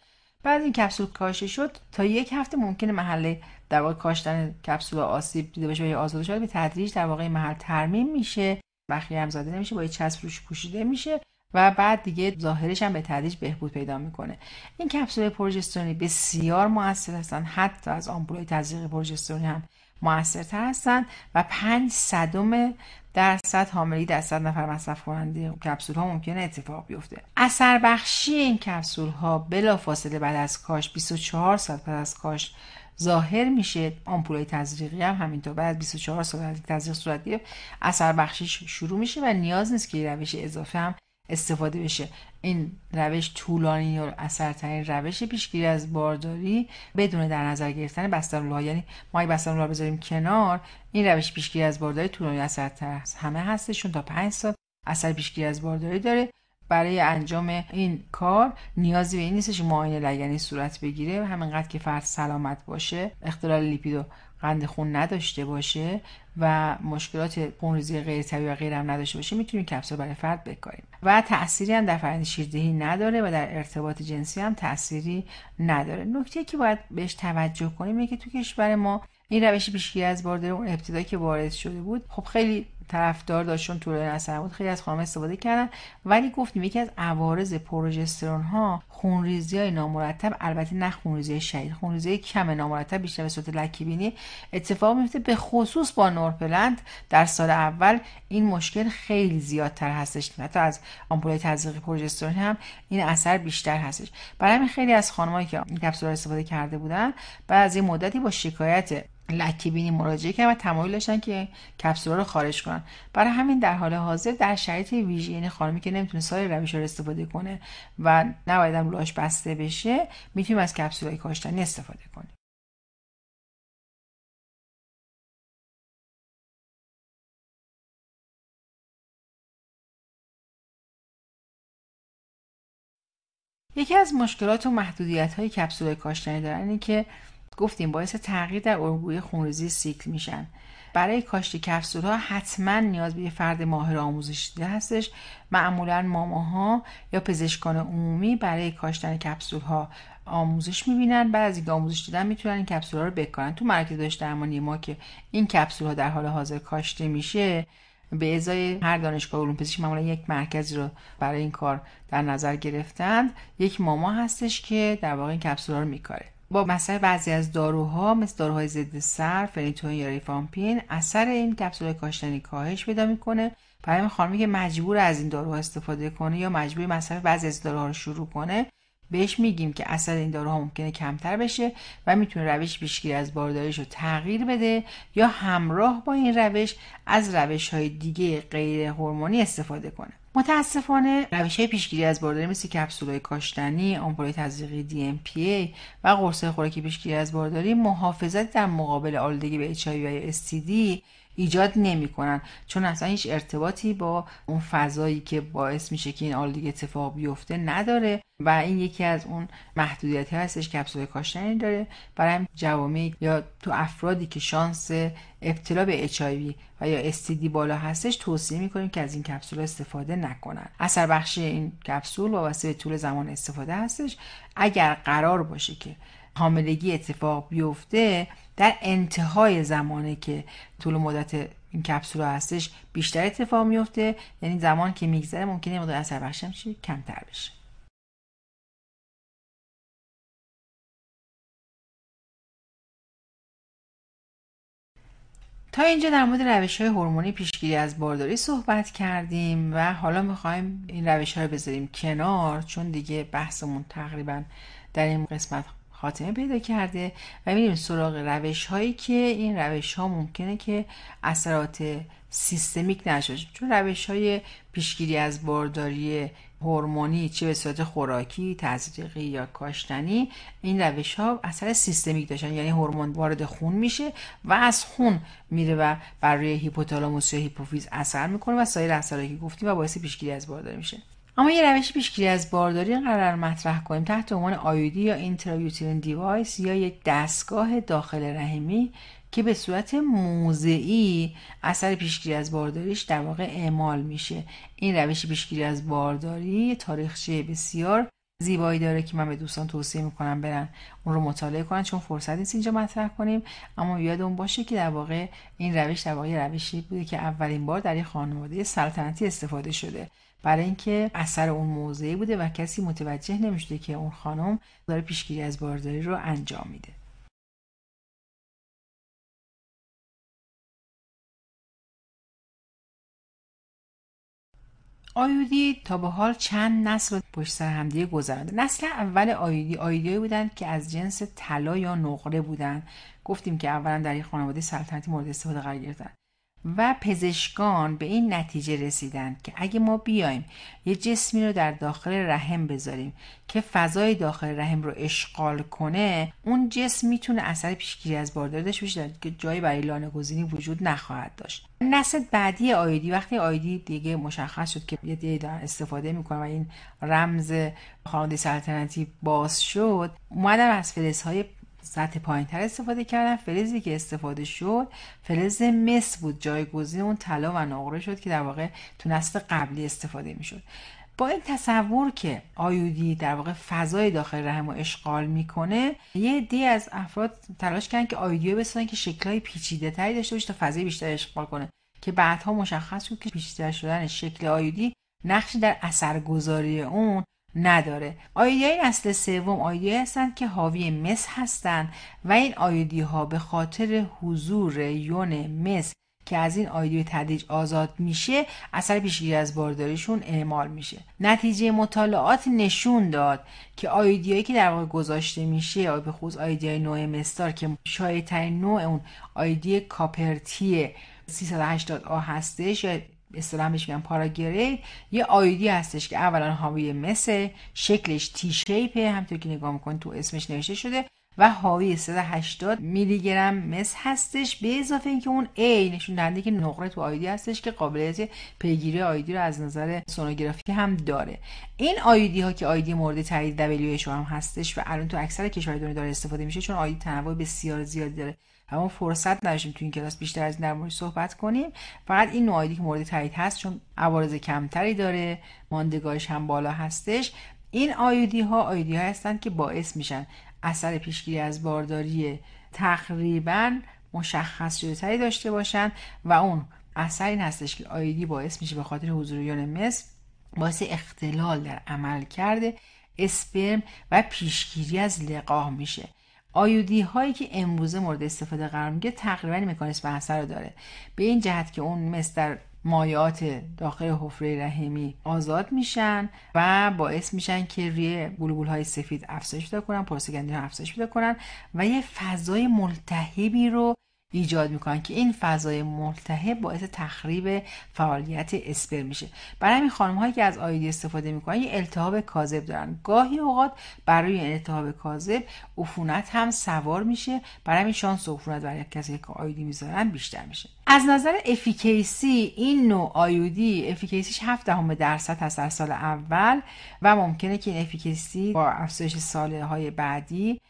بعد این کپسول کاشته شد تا یک هفته ممکنه محل در واقع کاشتن کپسول آسیب دیده بشه یا آزاد شده به تدریج در واقع محل ترمیم میشه بخیه هم زده نمیشه با یه چسب روش پوشیده میشه و بعد دیگه ظاهرش هم به تدریج بهبود پیدا میکنه این کپسول پروژسترونی بسیار موثر هستن حتی از آمپول تزریق پروژسترونی هم موثرتر هستن و پنج صدم در صد حاملی در صد نفر مصرف کننده کپسول ها ممکنه اتفاق بیفته اثر بخشی این کپسول ها بلا فاصله بعد از کاش 24 ساعت بعد از کاش ظاهر میشه آمپولای تزریقی هم همینطور بعد 24 ساعت از تزریق صورت گرفت اثر بخشی شروع میشه و نیاز نیست که روش اضافه هم استفاده بشه این روش طولانی و اثرترین روش پیشگیری از بارداری بدون در نظر گرفتن بستانلوها یعنی ما اگه بستانلوها بذاریم کنار این روش پیشگیری از بارداری طولانی اثرتر هست همه هستشون تا پنج سال اثر پیشگیری از بارداری داره برای انجام این کار نیازی به این نیستش معاینه لگنی صورت بگیره همینقدر که فرد سلامت باشه اختلال لیپیدو قند خون نداشته باشه و مشکلات خونریزی غیر طبیعی و غیر هم نداشته باشه میتونیم کپسول برای فرد بکاریم و تأثیری هم در فرند شیردهی نداره و در ارتباط جنسی هم تأثیری نداره نکته که باید بهش توجه کنیم اینه که تو کشور ما این روش پیشگیری از بارداری اون ابتدا که وارد شده بود خب خیلی طرفدار داشت چون طول اثر بود خیلی از خانم استفاده کردن ولی گفتیم یکی از عوارض پروژسترون ها خونریزی های نامرتب البته نه خونریزی شدید خونریزی کم نامرتب بیشتر به صورت لکی بینی اتفاق میفته به خصوص با نورپلند در سال اول این مشکل خیلی زیادتر هستش حتی از آمپول تزریق پروژسترون هم این اثر بیشتر هستش برای همین خیلی از خانمایی که این کپسول استفاده کرده بودن بعد این مدتی با شکایت لکیبینی بینی مراجعه کردن و تمایل داشتن که کپسولا رو خارج کنن برای همین در حال حاضر در شرایط ویژه یعنی خانمی که نمیتونه سایر روش رو استفاده کنه و نباید هم لاش بسته بشه میتونیم از کپسولای کاشتنی استفاده کنیم یکی از مشکلات و محدودیت های کپسول کاشتنی دارن که گفتیم باعث تغییر در الگوی خونریزی سیکل میشن برای کاشت ها حتما نیاز به فرد ماهر آموزش دیده هستش معمولا ماماها یا پزشکان عمومی برای کاشتن کپسول ها آموزش میبینن بعد از اینکه آموزش دیدن میتونن این کپسول ها رو بکنن تو مرکز داشت درمانی ما که این کپسول ها در حال حاضر کاشته میشه به ازای هر دانشگاه علوم پزشکی معمولا یک مرکزی رو برای این کار در نظر گرفتند یک ماما هستش که در واقع این کپسول ها رو میکاره با مصرف بعضی از داروها مثل داروهای ضد سر فنیتون یا ریفامپین اثر این کپسول کاشتنی کاهش پیدا میکنه پیام خانمی که مجبور از این داروها استفاده کنه یا مجبور مصرف بعضی از داروها رو شروع کنه بهش میگیم که اثر این داروها ممکنه کمتر بشه و میتونه روش پیشگیری از بارداریش رو تغییر بده یا همراه با این روش از روش های دیگه غیر هورمونی استفاده کنه متاسفانه روش پیشگیری از بارداری مثل کپسول های کاشتنی آمپول تزریقی دی و قرص خوراکی پیشگیری از بارداری محافظت در مقابل آلودگی به ایچایی و STD ایجاد نمیکنن چون اصلا هیچ ارتباطی با اون فضایی که باعث میشه که این آلودگی اتفاق بیفته نداره و این یکی از اون محدودیت هستش که افسرده کاشتنی داره برای جوامع یا تو افرادی که شانس ابتلا به اچ و یا استیدی بالا هستش توصیه میکنیم که از این کپسول استفاده نکنن اثر بخشی این کپسول وابسته به طول زمان استفاده هستش اگر قرار باشه که حاملگی اتفاق بیفته در انتهای زمانه که طول مدت این کپسول هستش بیشتر اتفاق میفته یعنی زمان که میگذره ممکنه مدت اثر بخشم کمتر بشه تا اینجا در مورد روش های هورمونی پیشگیری از بارداری صحبت کردیم و حالا میخوایم این روش رو بذاریم کنار چون دیگه بحثمون تقریبا در این قسمت خاتمه پیدا کرده و میریم سراغ روش هایی که این روش ها ممکنه که اثرات سیستمیک نشه چون روش های پیشگیری از بارداری هورمونی چه به صورت خوراکی، تزریقی یا کاشتنی این روش ها اثر سیستمیک داشتن یعنی هورمون وارد خون میشه و از خون میره و بر روی هیپوتالاموس یا هیپوفیز اثر میکنه و سایر اثراتی که گفتیم و باعث پیشگیری از بارداری میشه اما یه روش پیشگیری از بارداری قرار مطرح کنیم تحت عنوان آیودی یا اینترایوترین دیوایس یا یک دستگاه داخل رحمی که به صورت موضعی اثر پیشگیری از بارداریش در واقع اعمال میشه این روش پیشگیری از بارداری تاریخچه بسیار زیبایی داره که من به دوستان توصیه میکنم برن اون رو مطالعه کنن چون فرصت نیست اینجا مطرح کنیم اما یادمون باشه که در واقع این روش در روشی بوده که اولین بار در یک خانواده سلطنتی استفاده شده برای اینکه اثر اون موضعی بوده و کسی متوجه نمیشده که اون خانم داره پیشگیری از بارداری رو انجام میده آیودی تا به حال چند نسل پشت سر همدیه گذرانده نسل اول آیودی آیودیایی بودند که از جنس طلا یا نقره بودند گفتیم که اولا در یک خانواده سلطنتی مورد استفاده قرار گرفتند و پزشکان به این نتیجه رسیدند که اگه ما بیایم یه جسمی رو در داخل رحم بذاریم که فضای داخل رحم رو اشغال کنه اون جسم میتونه اثر پیشگیری از بارداری داشته که جایی برای لانه گزینی وجود نخواهد داشت نسل بعدی آیدی وقتی آیدی دیگه مشخص شد که یه دیگه استفاده میکنه و این رمز خانواده سلطنتی باز شد اومدن از های سطح پایین تر استفاده کردن فلزی که استفاده شد فلز مس بود جایگزین اون طلا و نقره شد که در واقع تو نسل قبلی استفاده شد با این تصور که آیودی در واقع فضای داخل رحم رو اشغال میکنه یه دی از افراد تلاش کردن که آیودی رو بسازن که شکلهای پیچیده تری داشته باشه تا فضای بیشتر اشغال کنه که بعدها مشخص شد که پیچیده شدن شکل آیودی نقشی در اثرگذاری اون نداره های نسل سوم آیه هستند که حاوی مس هستند و این آیدی ها به خاطر حضور یون مس که از این آیدی تدریج آزاد میشه اثر پیشگیری از بارداریشون اعمال میشه نتیجه مطالعات نشون داد که هایی که در واقع گذاشته میشه یا به خصوص آیدی نوع مستار که شایع ترین نوع اون آیدی کاپرتی 380 آ هستش یا اصطلاح بهش میگن یه آیدی هستش که اولا حاوی مسه شکلش تی شیپه همطور که نگاه میکنید تو اسمش نوشته شده و حاوی 380 میلی گرم مس هستش به اضافه اینکه اون ای نشون دهنده که نقره تو آیدی هستش که قابلیت پیگیری آیدی رو از نظر سونوگرافی هم داره این آیدی ها که آیدی مورد تایید دبلیو هم هستش و الان تو اکثر کشورهای دنیا داره استفاده میشه چون آیدی تنوع بسیار زیادی داره همون فرصت نداشتیم تو این کلاس بیشتر از این در صحبت کنیم فقط این نوع که مورد تایید هست چون عوارض کمتری داره ماندگاهش هم بالا هستش این آیودی ها آیودی ها هستند که باعث میشن اثر پیشگیری از بارداری تقریبا مشخص شده تری داشته باشن و اون اثر این هستش که آیدی باعث میشه به خاطر حضور یون مس باعث اختلال در عمل کرده اسپرم و پیشگیری از لقاح میشه آیودی هایی که امروزه مورد استفاده قرار میگه تقریبا مکانیسم اثر رو داره به این جهت که اون مثل در مایات داخل حفره رحمی آزاد میشن و باعث میشن که روی بلبول های سفید افزایش پیدا کنن پروسیگندی افزایش پیدا کنن و یه فضای ملتهبی رو ایجاد میکنن که این فضای ملتهب باعث تخریب فعالیت اسپر میشه برای همین خانم هایی که از آیدی استفاده میکنن یه التهاب کاذب دارن گاهی اوقات برای این التهاب کاذب عفونت هم سوار میشه برای همین شانس عفونت برای کسی که آیدی میذارن بیشتر میشه از نظر افیکیسی این نوع آیودی افیکیسیش 7 دهم درصد هست در سال اول و ممکنه که این افیکیسی با افزایش ساله های بعدی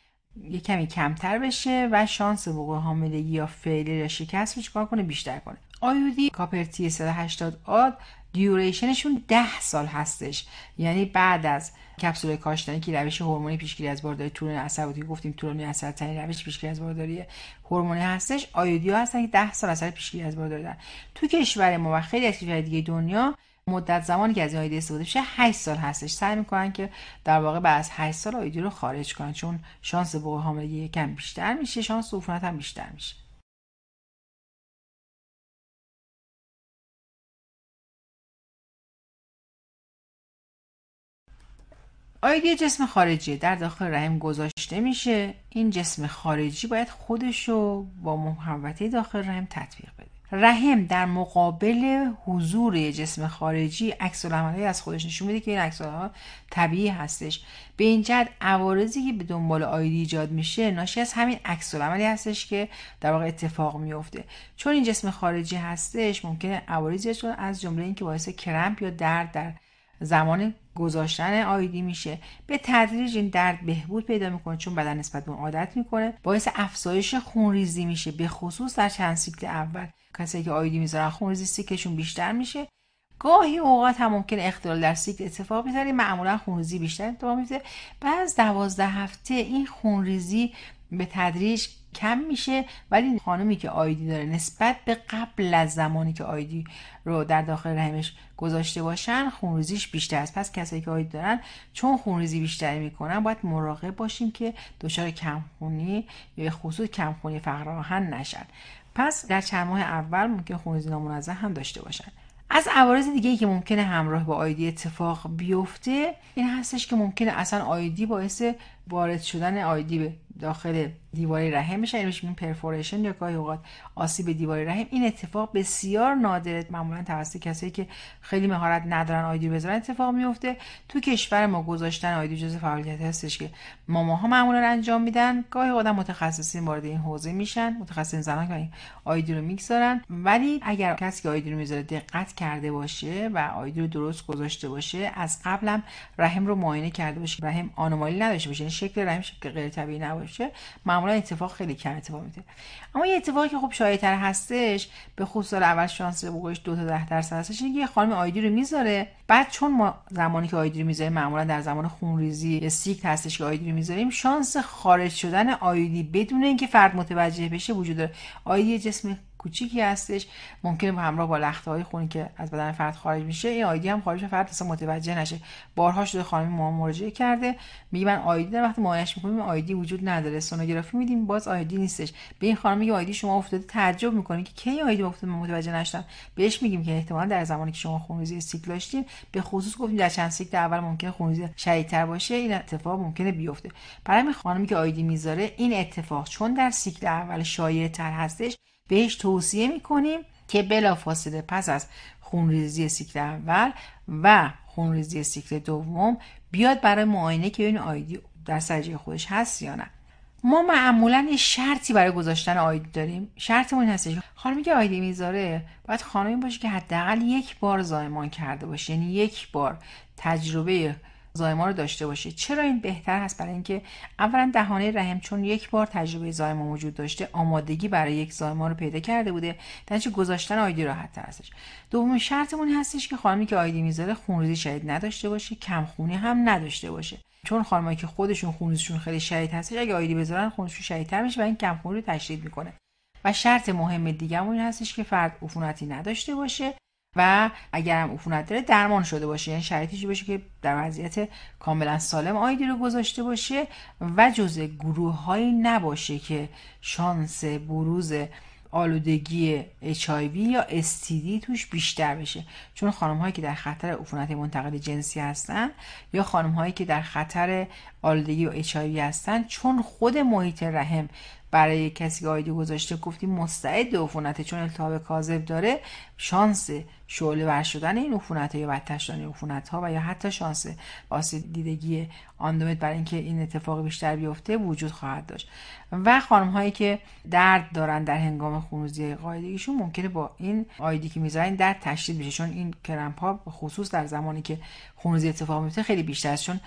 یه کمی کمتر بشه و شانس وقوع حاملگی یا فعلی یا شکست رو کنه بیشتر کنه آیودی کاپرتی 180 آد دیوریشنشون 10 سال هستش یعنی بعد از کپسول کاشتنی که روش هورمونی پیشگیری از بارداری طولانی عصباتی که گفتیم طولانی اثر ترین روش پیشگیری از بارداری هورمونی هستش آیودی هستن که 10 سال اثر پیشگیری از بارداری دارن تو کشور ما و خیلی از کشورهای دیگه دنیا مدت زمانی که از این آیدی استفاده میشه 8 سال هستش سعی میکنن که در واقع بعد از 8 سال آیدی رو خارج کنن چون شانس وقوع حاملگی کم بیشتر میشه شانس عفونت هم بیشتر میشه آیدی جسم خارجی در داخل رحم گذاشته میشه این جسم خارجی باید خودش رو با محوطه داخل رحم تطبیق بده رحم در مقابل حضور جسم خارجی عکس از خودش نشون میده که این عکس طبیعی هستش به این جد عوارضی که به دنبال آیدی ایجاد میشه ناشی از همین عکس هستش که در واقع اتفاق میفته چون این جسم خارجی هستش ممکنه عوارضی از جمله اینکه باعث کرمپ یا درد در زمان گذاشتن آیدی میشه به تدریج این درد بهبود پیدا میکنه چون بدن نسبت به عادت میکنه باعث افزایش خونریزی میشه به خصوص در چند سیکل اول کسایی که آیدی میذارن خونریزی خب سیکشون بیشتر میشه گاهی اوقات هم ممکن اختلال در سیکل اتفاق بیفته معمولا خونریزی بیشتر اتفاق میفته بعد از دوازده هفته این خونریزی به تدریج کم میشه ولی خانمی که آیدی داره نسبت به قبل از زمانی که آیدی رو در داخل رحمش گذاشته باشن خونریزیش بیشتر است پس کسایی که آیدی دارن چون خونریزی بیشتری میکنن باید مراقب باشیم که دچار کمخونی یا خصوص کمخونی فقر آهن نشن پس در چند ماه اول ممکن خونریزی نامنظم هم داشته باشن از عوارض دیگه ای که ممکنه همراه با آیدی اتفاق بیفته این هستش که ممکنه اصلا آیدی باعث وارد شدن آیدی به داخل دیواره رحم میشه یعنی میشه پرفوریشن یا گاهی اوقات آسیب دیواره رحم این اتفاق بسیار نادره معمولا توسط کسایی که خیلی مهارت ندارن آیدی بذارن اتفاق میفته تو کشور ما گذاشتن آیدی جز فعالیت هستش که ماماها معمولا انجام میدن گاهی اوقات متخصصین وارد این حوزه میشن متخصصین زنان که آیدی رو میگذارن ولی اگر کسی که آیدی رو میذاره دقت کرده باشه و آیدی رو درست گذاشته باشه از قبلم رحم رو معاینه کرده باشه رحم آنومالی نداشته باشه یعنی شکل رحم شکل غیر طبیعی نباشه باشه معمولا اتفاق خیلی کم اتفاق میفته اما یه اتفاقی که خب شایع‌تر هستش به خصوص سال اول شانس وقوعش 2 تا 10 درصد هستش اینکه یه خانم آیدی رو میذاره بعد چون ما زمانی که آیدی رو میذاریم معمولا در زمان خونریزی سیک هستش که آیدی رو میذاریم شانس خارج شدن آیدی بدون اینکه فرد متوجه بشه وجود داره آیدی جسم کوچیکی هستش ممکنه با همراه با لخته های خونی که از بدن فرد خارج میشه این آیدی هم خارج فرد اصلا متوجه نشه بارها شده خانم ما مراجعه کرده میگه من آیدی وقتی مایش میکنیم آیدی وجود نداره سونوگرافی میدیم باز آیدی نیستش به این خانم میگه آیدی شما افتاده تعجب میکنه که کی آیدی افتاده من متوجه نشدم بهش میگیم که احتمالا در زمانی که شما خونریزی سیکل داشتین به خصوص گفتیم در چند سیک اول ممکنه خونریزی شدیدتر باشه این اتفاق ممکنه بیفته برای خانمی که آیدی میذاره این اتفاق چون در سیکل اول شایع تر هستش بهش توصیه میکنیم که بلافاصله پس از خونریزی سیکل اول و خونریزی سیکل دوم بیاد برای معاینه که این آیدی در سرجه خودش هست یا نه ما معمولا یه شرطی برای گذاشتن آیدی داریم شرطمون این هستش خانمی که آیدی میذاره باید خانمی باشه که حداقل یک بار زایمان کرده باشه یعنی یک بار تجربه زایما رو داشته باشه چرا این بهتر هست برای اینکه اولا دهانه رحم چون یک بار تجربه زایما وجود داشته آمادگی برای یک زایما رو پیدا کرده بوده درنچه گذاشتن آیدی راحت تر هستش دومین شرطمون هستش که خانمی که آیدی میذاره خونریزی شدید نداشته باشه کمخونی هم نداشته باشه چون خانمایی که خودشون خونریزشون خیلی شدید هستش اگه آیدی بذارن خونشون شدیدتر میشه و این کمخونی رو تشدید میکنه و شرط مهم دیگه این هستش که فرد عفونتی نداشته باشه و اگر هم عفونت داره درمان شده باشه یعنی شرایطی باشه که در وضعیت کاملا سالم آیدی رو گذاشته باشه و جزء گروههایی نباشه که شانس بروز آلودگی HIV یا STD توش بیشتر بشه چون خانم هایی که در خطر عفونت منتقل جنسی هستن یا خانم هایی که در خطر آلودگی و HIV هستن چون خود محیط رحم برای کسی که آیدی گذاشته گفتیم مستعد عفونت چون التهاب کاذب داره شانس شعله ور شدن این عفونت یا بدتر عفونت ها و یا حتی شانس آسیب دیدگی آندومت برای اینکه این اتفاق بیشتر بیفته وجود خواهد داشت و خانم هایی که درد دارن در هنگام خونریزی قاعدگیشون ممکنه با این آیدی که میذارن درد تشدید بشه چون این کرمپ ها خصوص در زمانی که خونریزی اتفاق میفته خیلی بیشتر است چون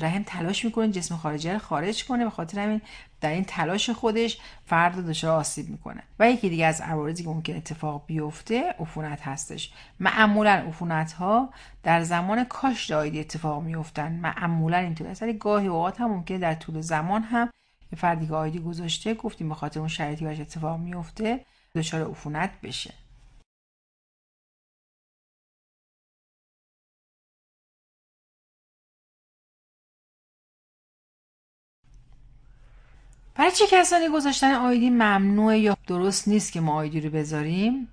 رحم تلاش میکنه جسم خارجی رو خارج کنه به خاطر همین در این تلاش خودش فرد رو دچار آسیب میکنه و یکی دیگه از عوارضی که ممکن اتفاق بیفته عفونت هستش معمولا عفونت ها در زمان کاشت آیدی اتفاق میفتن معمولا اینطور اصلا گاهی اوقات هم ممکنه در طول زمان هم یه فردی که آیدی گذاشته گفتیم به خاطر اون شرایطی که اتفاق میفته دچار عفونت بشه برای چه کسانی گذاشتن آیدی ممنوعه یا درست نیست که ما آیدی رو بذاریم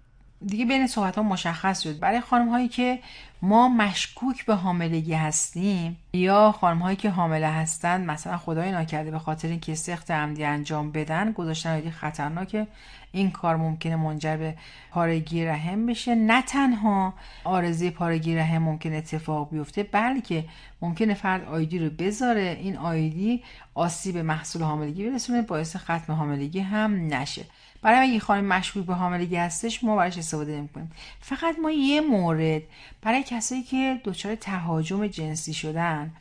دیگه بین صحبت ها مشخص شد برای خانم هایی که ما مشکوک به حاملگی هستیم یا خانم هایی که حامله هستند مثلا خدای ناکرده به خاطر اینکه سخت عمدی انجام بدن گذاشتن خیلی خطرناکه این کار ممکنه منجر به پارگی رحم بشه نه تنها آرزه پارگی رحم ممکن اتفاق بیفته بلکه ممکنه فرد آیدی رو بذاره این آیدی آسیب محصول حاملگی برسونه باعث ختم حاملگی هم نشه برای اگه خانم مشغول به حاملگی هستش ما براش استفاده نمیکنیم فقط ما یه مورد برای کسایی که دچار تهاجم جنسی شدن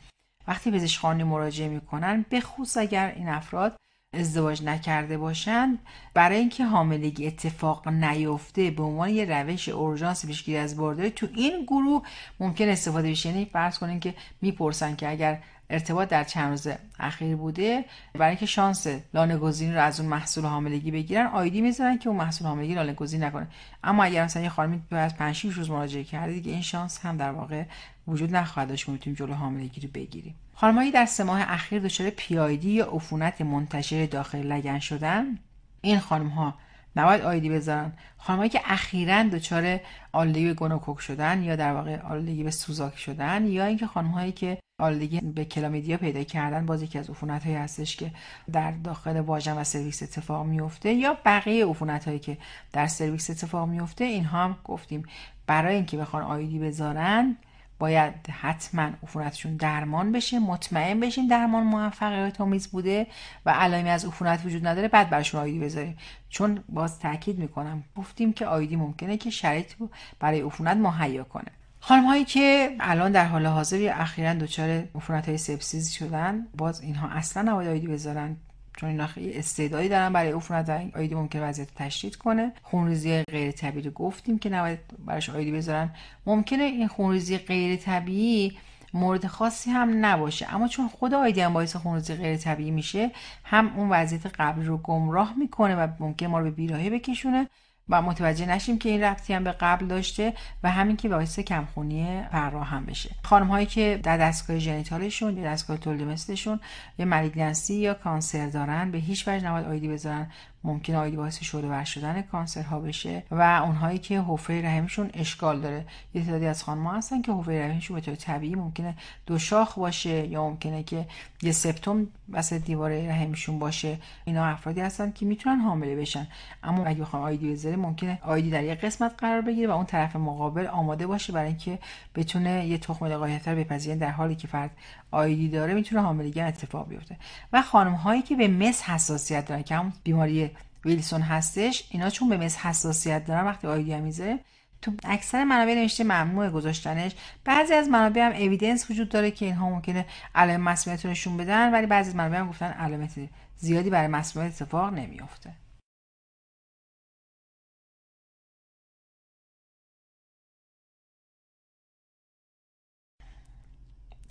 وقتی پزشکخانه مراجعه میکنن به خصوص اگر این افراد ازدواج نکرده باشند برای اینکه حاملگی اتفاق نیفته به عنوان یه روش اورژانس پیشگیری از بارداری تو این گروه ممکن استفاده بشه یعنی فرض کنین که میپرسن که اگر ارتباط در چند روز اخیر بوده برای اینکه شانس لانه گزینی رو از اون محصول حاملگی بگیرن آیدی میذارن که اون محصول حاملگی لانه گزین نکنه اما اگر مثلا یه خانمی از 5 روز مراجعه کرده دیگه این شانس هم در واقع وجود نخواهد داشت که میتونیم جلو حاملگی رو بگیریم خانمایی در سه ماه اخیر دچار دی یا عفونت منتشر داخل لگن شدن این خانم ها نباید آیدی بذارن خانمایی که اخیرا دچار آلودگی به گونوکوک شدن یا در واقع آلودگی به سوزاک شدن یا اینکه خانم هایی که آلودگی به کلامیدیا پیدا کردن باز یکی از عفونت هایی هستش که در داخل واژن و سرویس اتفاق میفته یا بقیه عفونت هایی که در سرویس اتفاق میفته اینها هم گفتیم برای اینکه بخوان آیدی بذارن باید حتما عفونتشون درمان بشه مطمئن بشین درمان موفقیت آمیز بوده و علائمی از عفونت وجود نداره بعد براشون آیدی بذاریم چون باز تاکید میکنم گفتیم که آیدی ممکنه که شرایط برای عفونت مهیا کنه خانم هایی که الان در حال حاضر یا اخیرا دچار عفونت های سپسیز شدن باز اینها اصلا نباید آیدی بذارن چون اینا خیلی استعدادی دارن برای عفونت آیدی ممکن وضعیت تشدید کنه خونریزی غیر طبیعی رو گفتیم که نباید براش آیدی بذارن ممکنه این خونریزی غیر طبیعی مورد خاصی هم نباشه اما چون خود آیدی هم باعث خونریزی غیر طبیعی میشه هم اون وضعیت قبلی رو گمراه میکنه و ممکن ما رو به بیراهه بکشونه و متوجه نشیم که این ربطی هم به قبل داشته و همین که باعث کمخونی فراهم هم بشه خانم هایی که در دستگاه ژنیتالشون یا دستگاه تولید مثلشون یا مالیگنسی یا کانسر دارن به هیچ وجه نباید آیدی بذارن ممکن آیدی باعث شده بر شدن کانسر ها بشه و اونهایی که حفره رحمشون اشکال داره یه تعدادی از ها هستن که حفره رحمشون به طور طبیعی ممکنه دو شاخ باشه یا ممکنه که یه سپتوم وسط دیواره رحمشون باشه اینا افرادی هستن که میتونن حامله بشن اما اگه بخوام آیدی بذاره ممکنه آیدی در یه قسمت قرار بگیره و اون طرف مقابل آماده باشه برای اینکه بتونه یه تخم لقایتر بپذیره در حالی که فرد آیدی داره میتونه حاملگی اتفاق بیفته و خانم هایی که به مس حساسیت دارن که هم بیماری ویلسون هستش اینا چون به مس حساسیت دارن وقتی آیدی میذاره تو اکثر منابع نوشته ممنوع گذاشتنش بعضی از منابع هم اویدنس وجود داره که اینها ممکنه علائم مسمومیت نشون بدن ولی بعضی از منابع هم گفتن علامت زیادی برای مسمومیت اتفاق نمیافته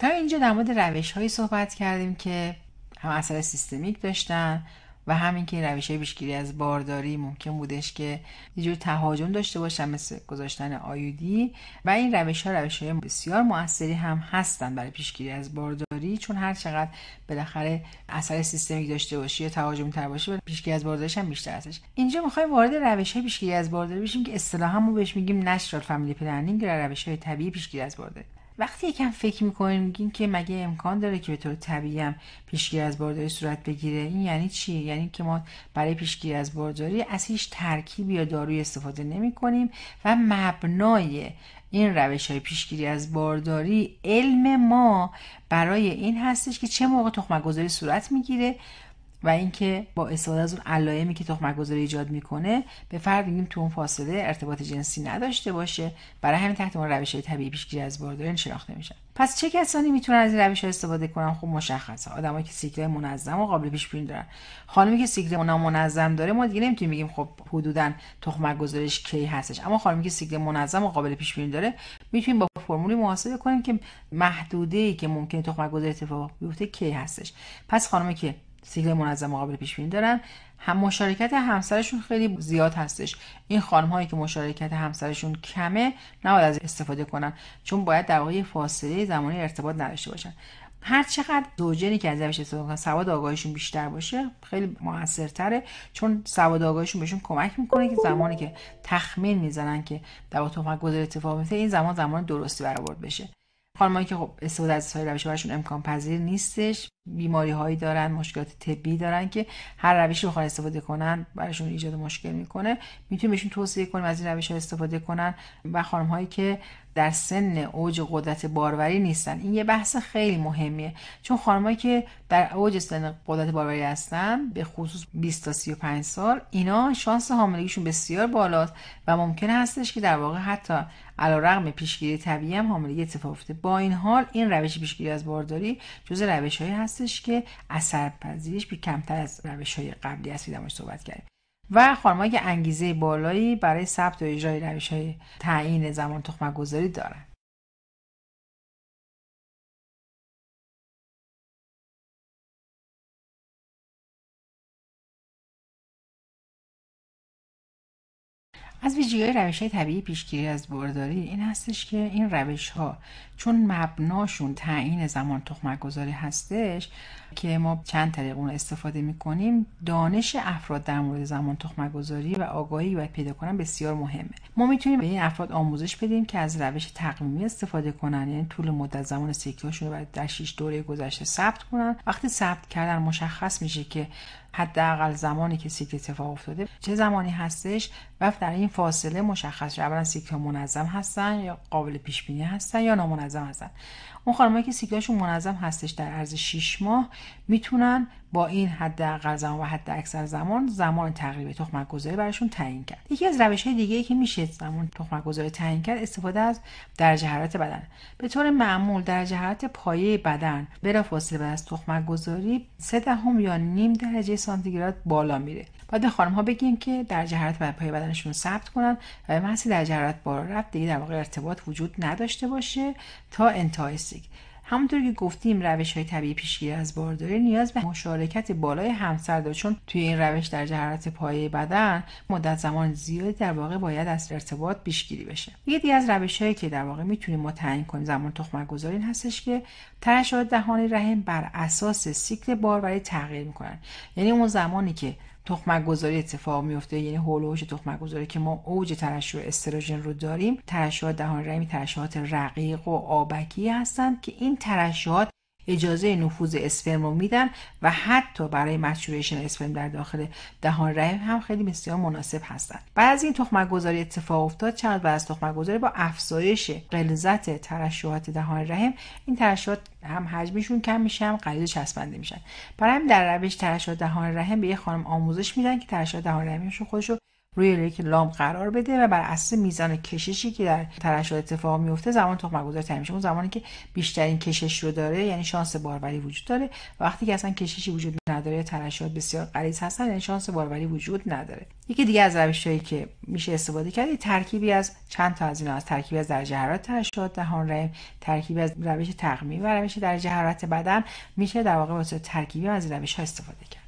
تا اینجا در مورد روش هایی صحبت کردیم که هم اثر سیستمیک داشتن و همین که روش های پیشگیری از بارداری ممکن بودش که یه جور تهاجم داشته باشن مثل گذاشتن آیودی و این روش ها روش های بسیار موثری هم هستن برای پیشگیری از بارداری چون هر چقدر بالاخره اثر سیستمیک داشته باشی یا تهاجم تر باشی پیشگیری از بارداریش هم بیشتر هستش اینجا میخوایم وارد روش های پیشگیری از بارداری بشیم که اصطلاحا ما بهش میگیم نشرال فامیلی پلنینگ یا روش های طبیعی پیشگیری از بارداری وقتی یکم فکر میکنیم میگیم که مگه امکان داره که به طور طبیعی هم پیشگیری از بارداری صورت بگیره این یعنی چی یعنی که ما برای پیشگیری از بارداری از هیچ ترکیبی یا داروی استفاده نمی کنیم و مبنای این روش های پیشگیری از بارداری علم ما برای این هستش که چه موقع گذاری صورت میگیره و اینکه با استفاده از اون علائمی که تخمک گذاری ایجاد میکنه به فرد میگیم تو اون فاصله ارتباط جنسی نداشته باشه برای همین تحت اون روش های طبیعی پیشگیری از بارداری شناخته میشن پس چه کسانی میتونن از این روش ها استفاده کنن خب مشخصه آدمایی که سیکل منظم و قابل پیش بینی دارن خانمی که سیکل اونا منظم داره ما دیگه نمیتونیم بگیم خب حدودا تخمک گذاریش کی هستش اما خانمی که سیکل منظم و قابل پیش بینی داره میتونیم با فرمولی محاسبه کنیم که محدوده ای که ممکنه تخمک گذاری اتفاق بیفته کی هستش پس خانمی که سیکل منظم مقابل پیش بینی دارن هم مشارکت همسرشون خیلی زیاد هستش این خانم هایی که مشارکت همسرشون کمه نباید از استفاده کنن چون باید در واقع فاصله زمانی ارتباط نداشته باشن هر چقدر زوجینی که از استفاده کنن سواد آگاهیشون بیشتر باشه خیلی موثرتره چون سواد آگاهیشون بهشون کمک میکنه که زمانی که تخمین میزنن که در واقع گذار اتفاق میفته این زمان زمان درستی برآورد بشه هایی که خب استفاده از سایر روش براشون امکان پذیر نیستش بیماری هایی دارن مشکلات طبی دارن که هر روشی بخوان استفاده کنن براشون ایجاد مشکل میکنه میتونیم بهشون توصیه کنیم از این روش ها استفاده کنن و خانم هایی که در سن اوج قدرت باروری نیستن این یه بحث خیلی مهمیه چون خانمایی که در اوج سن قدرت باروری هستن به خصوص 20 تا 35 سال اینا شانس حاملگیشون بسیار بالاست و ممکن هستش که در واقع حتی علیرغم پیشگیری طبیعی هم حاملگی اتفاق افته با این حال این روش پیشگیری از بارداری جز روش هستش که اثرپذیریش بی کمتر از روش های قبلی هستی صحبت کردیم و خانمهای که انگیزه بالایی برای ثبت و اجرای روش های تعیین زمان تخمک گذاری دارند از ویژگی روش های طبیعی پیشگیری از بارداری این هستش که این روش ها چون مبناشون تعیین زمان تخمک گذاری هستش که ما چند طریق اون استفاده میکنیم دانش افراد در مورد زمان تخمک گذاری و آگاهی و پیدا کنن بسیار مهمه ما میتونیم به این افراد آموزش بدیم که از روش تقویمی استفاده کنن یعنی طول مدت زمان سیکلشون رو در 6 دوره گذشته ثبت کنن وقتی ثبت کردن مشخص میشه که حداقل زمانی که سیک اتفاق افتاده چه زمانی هستش و در این فاصله مشخص شده اولا سیک منظم هستن یا قابل پیش بینی هستن یا نامنظم هستن اون خانمایی که سیکلشون منظم هستش در عرض 6 ماه میتونن با این اقل زمان و حد اکثر زمان زمان تقریب تخمک گذاری براشون تعیین کرد یکی از روش های دیگه ای که میشه زمان تخمک گذاری تعیین کرد استفاده از درجه حرارت بدن به طور معمول درجه حرارت پایه بدن بلافاصله بعد از تخمک گذاری 3 دهم یا نیم درجه سانتیگراد بالا میره بعد ها بگیم که در جهرت و پای بدنشون ثبت کنن و محصی در جهرت بار رفت دیگه در واقع ارتباط وجود نداشته باشه تا انتهای سیک همونطور که گفتیم روش های طبیعی پیشگیری از بارداری نیاز به مشارکت بالای همسر داره چون توی این روش در جهرت پایه بدن مدت زمان زیادی در واقع باید از ارتباط پیشگیری بشه یه دیگه از روش هایی که در واقع میتونیم ما تعیین کنیم زمان تخمک گذاری هستش که ترشحات دهانی رحم بر اساس سیکل باروری تغییر میکنن یعنی اون زمانی که تخمک گذاری اتفاق میفته یعنی حول و تخمک گذاری که ما اوج ترشح استروژن رو داریم ترشحات دهان رمی ترشحات رقیق و آبکی هستند که این ترشحات اجازه نفوذ اسپرم رو میدن و حتی برای مچوریشن اسپرم در داخل دهان رحم هم خیلی بسیار مناسب هستند بعد از این تخمک گذاری اتفاق افتاد چند بعد از تخمک گذاری با افزایش غلظت ترشحات دهان رحم این ترشحات هم حجمشون کم میشه هم قلیل چسبنده میشن برای هم در روش ترشحات دهان رحم به یه خانم آموزش میدن که ترشحات دهان رحمشون خودشو روی یک لام قرار بده و بر اساس میزان کششی که در ترشح اتفاق میفته زمان تخمک گذاری تعیین میشه اون زمانی که بیشترین کشش رو داره یعنی شانس باروری وجود داره وقتی که اصلا کششی وجود نداره ترشحات بسیار غلیظ هستن یعنی شانس باروری وجود نداره یکی دیگه از روشهایی که میشه استفاده کرد ترکیبی از چند تا از اینا از ترکیبی از درجه حرارت ترشحات دهان رحم ترکیبی از روش تخمیر و روش درجه حرارت بدن میشه در واقع واسه ترکیبی از این روش ها استفاده کرد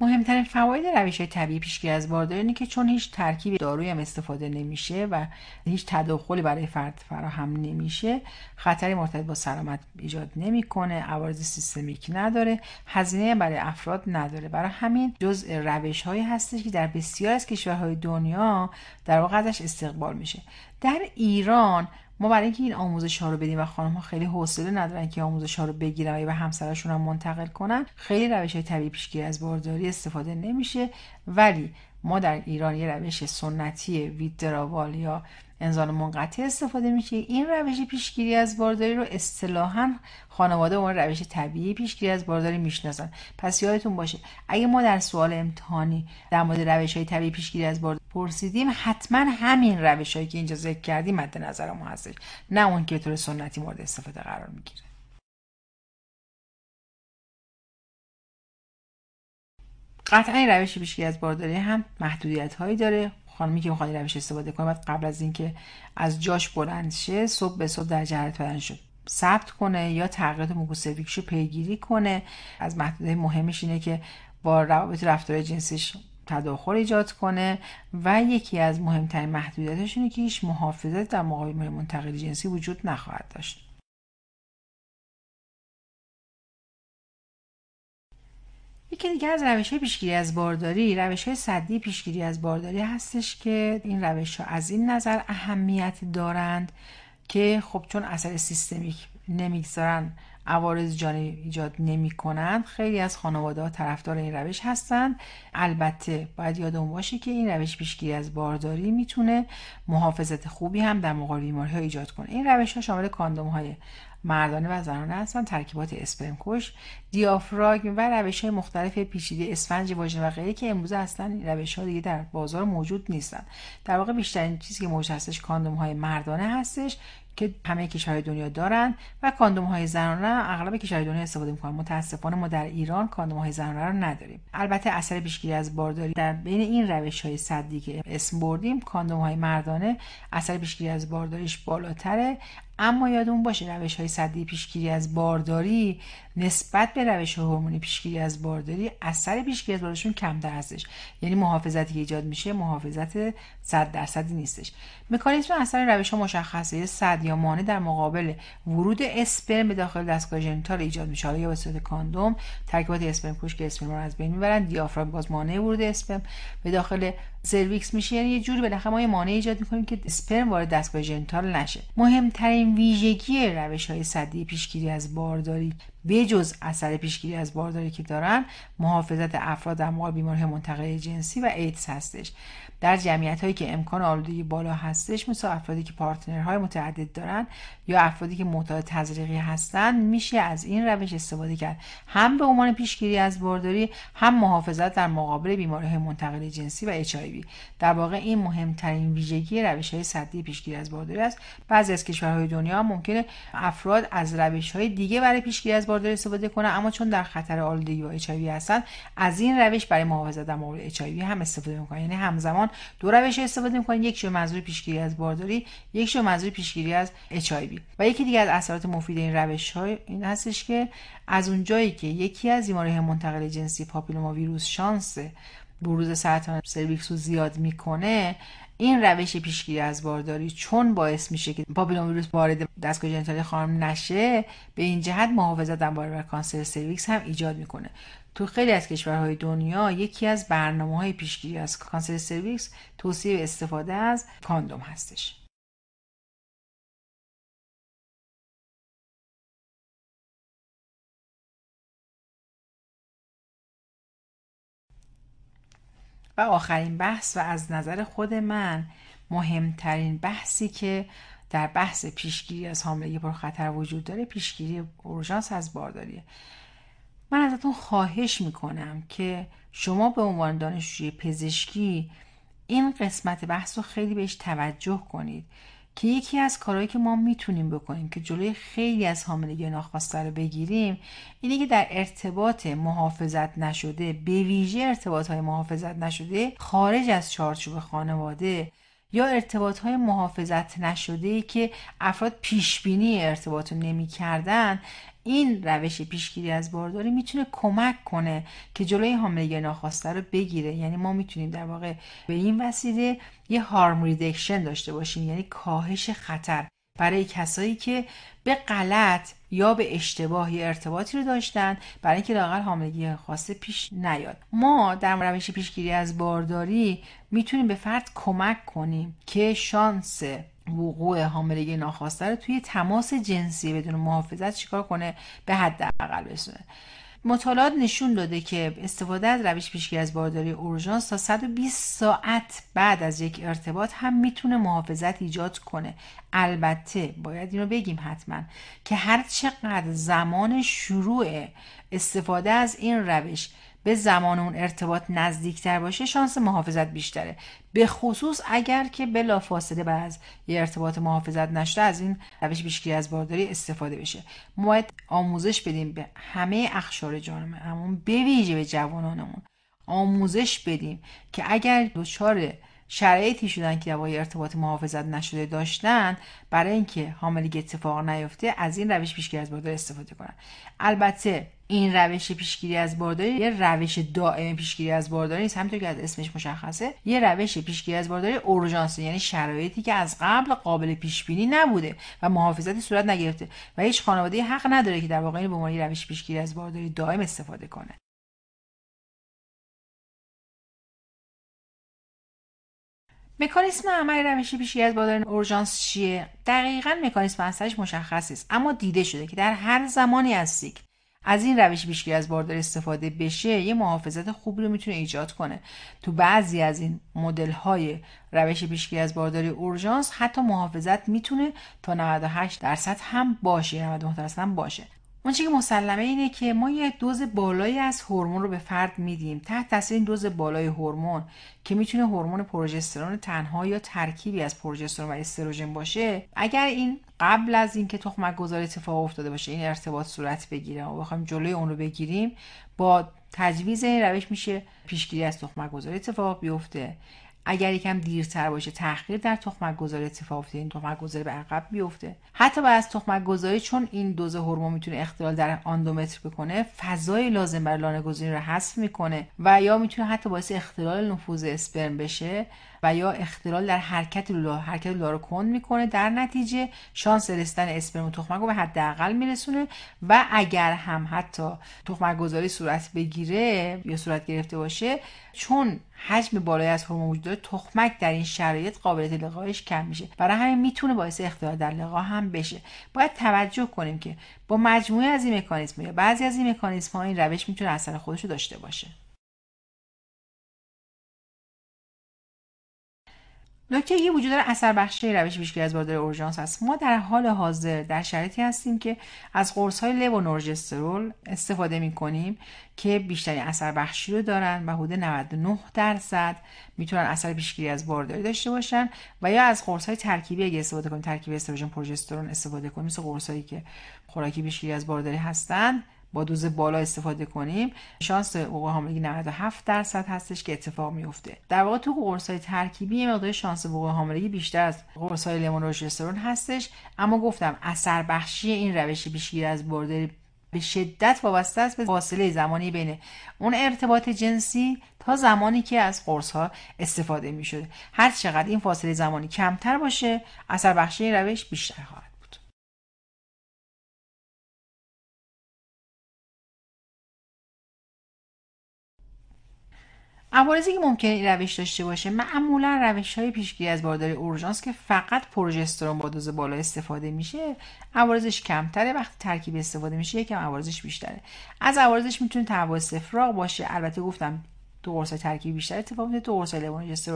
مهمترین فواید روش های طبیعی پیشگیری از بارداری اینه که چون هیچ ترکیب دارویی هم استفاده نمیشه و هیچ تداخلی برای فرد فراهم نمیشه خطری مرتبط با سلامت ایجاد نمیکنه عوارض سیستمیک نداره هزینه برای افراد نداره برای همین جزء روش هایی هستش که در بسیار از کشورهای دنیا در واقع ازش استقبال میشه در ایران ما برای اینکه این آموزش ها رو بدیم و خانم ها خیلی حوصله ندارن که آموزش ها رو بگیرن و به همسرشون هم منتقل کنن خیلی روش های طبیعی پیشگیری از بارداری استفاده نمیشه ولی ما در ایران یه روش سنتی ویدراوال یا انزال منقطع استفاده میشه این روش پیشگیری از بارداری رو اصطلاحا خانواده اون روش طبیعی پیشگیری از بارداری میشناسن پس یادتون باشه اگه ما در سوال امتحانی در مورد روش های طبیعی پیشگیری از بارداری پرسیدیم حتما همین روش هایی که اینجا ذکر کردیم مد نظر ما هستش نه اون که به طور سنتی مورد استفاده قرار میگیره قطعا روش پیشگیری از بارداری هم محدودیت هایی داره خانمی که میخواد روش استفاده کنه بعد قبل از اینکه از جاش بلند شه صبح به صبح در جهت بدن شد ثبت کنه یا تغییرات موکوسرویکش رو پیگیری کنه از محدوده مهمش اینه که با روابط رفتار جنسیش تداخل ایجاد کنه و یکی از مهمترین محدودیتش اینه که هیچ محافظت در مقابل منتقل جنسی وجود نخواهد داشت یکی دیگه از روش های پیشگیری از بارداری روش های صدی پیشگیری از بارداری هستش که این روش ها از این نظر اهمیت دارند که خب چون اثر سیستمیک نمیگذارن عوارض جانی ایجاد نمی کنند خیلی از خانواده ها طرفدار این روش هستند البته باید اون باشه که این روش پیشگیری از بارداری میتونه محافظت خوبی هم در مقابل بیماری ها ایجاد کنه این روش ها شامل کاندوم های مردانه و زنانه هستند ترکیبات کش دیافراگم و روش های مختلف پیچیده اسفنج واژن و غیره که امروزه اصلا روش ها دیگه در بازار موجود نیستن در واقع بیشترین چیزی که موجود هستش کاندوم های مردانه هستش که همه کشورهای دنیا دارن و کاندوم های زنانه اغلب کشورهای دنیا استفاده میکنن متاسفانه ما در ایران کاندوم های زنانه رو نداریم البته اثر پیشگیری از بارداری در بین این روش های صدی که اسم بردیم کاندوم های مردانه اثر پیشگیری از بارداریش بالاتره اما یادمون باشه روش های صدی پیشگیری از بارداری نسبت به روش هورمونی پیشگیری از بارداری اثر پیشگیری از بارداریشون کمتر هستش یعنی محافظتی که ایجاد میشه محافظت 100 درصدی نیستش مکانیزم اثر روش ها مشخصه صد یا مانع در مقابل ورود اسپرم به داخل دستگاه ژنیتال ایجاد میشه حالا یا به صورت کاندوم ترکیبات اسپرم پوش که اسپرم رو از بین میبرن دیافراگم باز مانع ورود اسپرم به داخل سرویکس میشه یعنی یه جوری بالاخره ما یه مانع ایجاد میکنیم که اسپرم وارد دستگاه جنتال نشه مهمترین ویژگی روش های صدی پیشگیری از بارداری بجز اثر پیشگیری از بارداری که دارن محافظت افراد در مقابل بیماری منتقل جنسی و ایدز هستش در جمعیت هایی که امکان آلودگی بالا هستش مثل افرادی که پارتنرهای متعدد دارن یا افرادی که معتاد تزریقی هستن میشه از این روش استفاده کرد هم به عنوان پیشگیری از بارداری هم محافظت در مقابل بیماری های منتقل جنسی و اچ در واقع این مهمترین ویژگی روش های صدی پیشگیری از بارداری است بعضی از کشورهای دنیا ممکنه افراد از روش های دیگه برای پیشگیری از بارداری استفاده کنن اما چون در خطر آلودگی و اچ هستن از این روش برای محافظت در مقابل اچ هم استفاده میکنن یعنی همزمان دو روش استفاده میکنیم یک شو منظور پیشگیری از بارداری یک شو منظور پیشگیری از اچ و یکی دیگه از اثرات مفید این روش های این هستش که از اونجایی که یکی از بیماری منتقل جنسی پاپیلوما ویروس شانس بروز سرطان سرویکس رو زیاد میکنه این روش پیشگیری از بارداری چون باعث میشه که پاپیلوما ویروس وارد دستگاه جنتالی خانم نشه به این جهت محافظت در کانسر سرویکس هم ایجاد میکنه تو خیلی از کشورهای دنیا یکی از برنامه های پیشگیری از کانسر سرویکس توصیه استفاده از کاندوم هستش و آخرین بحث و از نظر خود من مهمترین بحثی که در بحث پیشگیری از حاملگی پرخطر وجود داره پیشگیری اورژانس از بارداریه من ازتون خواهش میکنم که شما به عنوان دانشجوی پزشکی این قسمت بحث رو خیلی بهش توجه کنید که یکی از کارهایی که ما میتونیم بکنیم که جلوی خیلی از حاملگی ناخواسته رو بگیریم اینه که در ارتباط محافظت نشده به ویژه ارتباط های محافظت نشده خارج از چارچوب خانواده یا ارتباط های محافظت نشده که افراد پیش بینی ارتباط رو نمی کردن این روش پیشگیری از بارداری میتونه کمک کنه که جلوی حاملگی ناخواسته رو بگیره یعنی ما میتونیم در واقع به این وسیله یه هارم ریدکشن داشته باشیم یعنی کاهش خطر برای کسایی که به غلط یا به اشتباهی ارتباطی رو داشتن برای اینکه لاقل حاملگی خواسته پیش نیاد ما در روش پیشگیری از بارداری میتونیم به فرد کمک کنیم که شانس وقوع حاملگی ناخواسته رو توی تماس جنسی بدون محافظت چیکار کنه به حداقل برسونه مطالعات نشون داده که استفاده از روش پیشگیری از بارداری اورژانس تا 120 ساعت بعد از یک ارتباط هم میتونه محافظت ایجاد کنه البته باید اینو بگیم حتما که هر چقدر زمان شروع استفاده از این روش به زمان اون ارتباط نزدیکتر باشه شانس محافظت بیشتره به خصوص اگر که بلا فاصله بعد از یه ارتباط محافظت نشده از این روش پیشگیری از بارداری استفاده بشه ما باید آموزش بدیم به همه اخشار همون به ویژه به جوانانمون آموزش بدیم که اگر دچار شرایطی شدن که دوای ارتباط محافظت نشده داشتن برای اینکه حاملگی اتفاق نیفته از این روش پیشگیری از بارداری استفاده کنن البته این روش پیشگیری از بارداری یه روش دائم پیشگیری از بارداری نیست همینطور که از اسمش مشخصه یه روش پیشگیری از بارداری اورژانسی یعنی شرایطی که از قبل قابل پیش بینی نبوده و محافظتی صورت نگرفته و هیچ خانواده حق نداره که در واقع این به عنوان روش پیشگیری از بارداری دائم استفاده کنه مکانیسم عمل روش پیشگیری از بارداری اورژانس چیه دقیقا مکانیسم اصلش مشخص است اما دیده شده که در هر زمانی از از این روش بیشتر از بارداری استفاده بشه یه محافظت خوبی رو میتونه ایجاد کنه تو بعضی از این مدل های روش پیشگیری از بارداری اورژانس حتی محافظت میتونه تا 98 درصد هم باشه 90 درصد هم باشه اون که مسلمه اینه که ما یه دوز بالایی از هورمون رو به فرد میدیم تحت تاثیر این دوز بالای هورمون که میتونه هورمون پروژسترون تنها یا ترکیبی از پروژسترون و استروژن باشه اگر این قبل از اینکه تخمک گذاری اتفاق افتاده باشه این ارتباط صورت بگیره و بخوایم جلوی اون رو بگیریم با تجویز این روش میشه پیشگیری از تخمک گذاری اتفاق بیفته اگر یکم دیرتر باشه تاخیر در تخمک گذاری اتفاق این تخمک گذاری به عقب بیفته حتی بعد از تخمک گذاری چون این دوز هورمون میتونه اختلال در آندومتر بکنه فضای لازم برای لانه گذاری رو حذف میکنه و یا میتونه حتی باعث اختلال نفوذ اسپرم بشه و یا اختلال در حرکت لولا حرکت لولا رو کند میکنه در نتیجه شانس رسیدن اسپرم و تخمک رو به حداقل میرسونه و اگر هم حتی تخمک گذاری صورت بگیره یا صورت گرفته باشه چون حجم بالای از هورمون وجود داره تخمک در این شرایط قابلیت لقاش کم میشه برای همین میتونه باعث اختلال در لقا هم بشه باید توجه کنیم که با مجموعه از این مکانیزم یا بعضی از این مکانیزم ها این روش میتونه اثر خودش رو داشته باشه نکته یه وجود داره اثر بخشی روش پیشگیری از بارداری اورژانس هست ما در حال حاضر در شرایطی هستیم که از قرص های لب و استفاده می کنیم که بیشترین اثر بخشی رو دارن و حدود 99 درصد میتونن اثر پیشگیری از بارداری داشته باشن و یا از قرص های ترکیبی اگه استفاده کنیم ترکیب استروژن پروژسترون استفاده کنیم مثل قرص هایی که خوراکی پیشگیری از بارداری هستن با دوز بالا استفاده کنیم شانس وقوع حاملگی 97 درصد هستش که اتفاق میفته در واقع تو قرص های ترکیبی مقدار شانس وقوع حاملگی بیشتر از قرص های استرون هستش اما گفتم اثر بخشی این روش پیشگیری از بردر به شدت وابسته است به فاصله زمانی بین اون ارتباط جنسی تا زمانی که از قرص ها استفاده می شده هر چقدر این فاصله زمانی کمتر باشه اثر بخشی روش بیشتر خواهد عوارضی که ممکنه روش داشته باشه معمولا روش های پیشگیری از بارداری اورژانس که فقط پروژسترون با دوز بالا استفاده میشه عوارضش کمتره وقتی ترکیب استفاده میشه یکم عوارضش بیشتره از عوارضش میتونه تهوع استفراغ باشه البته گفتم دو قرص ترکیب بیشتر اتفاق میفته دو قرص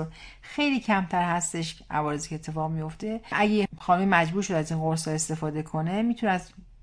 خیلی کمتر هستش عوارضی که اتفاق میفته اگه خانم مجبور شد از این قرص استفاده کنه میتونه از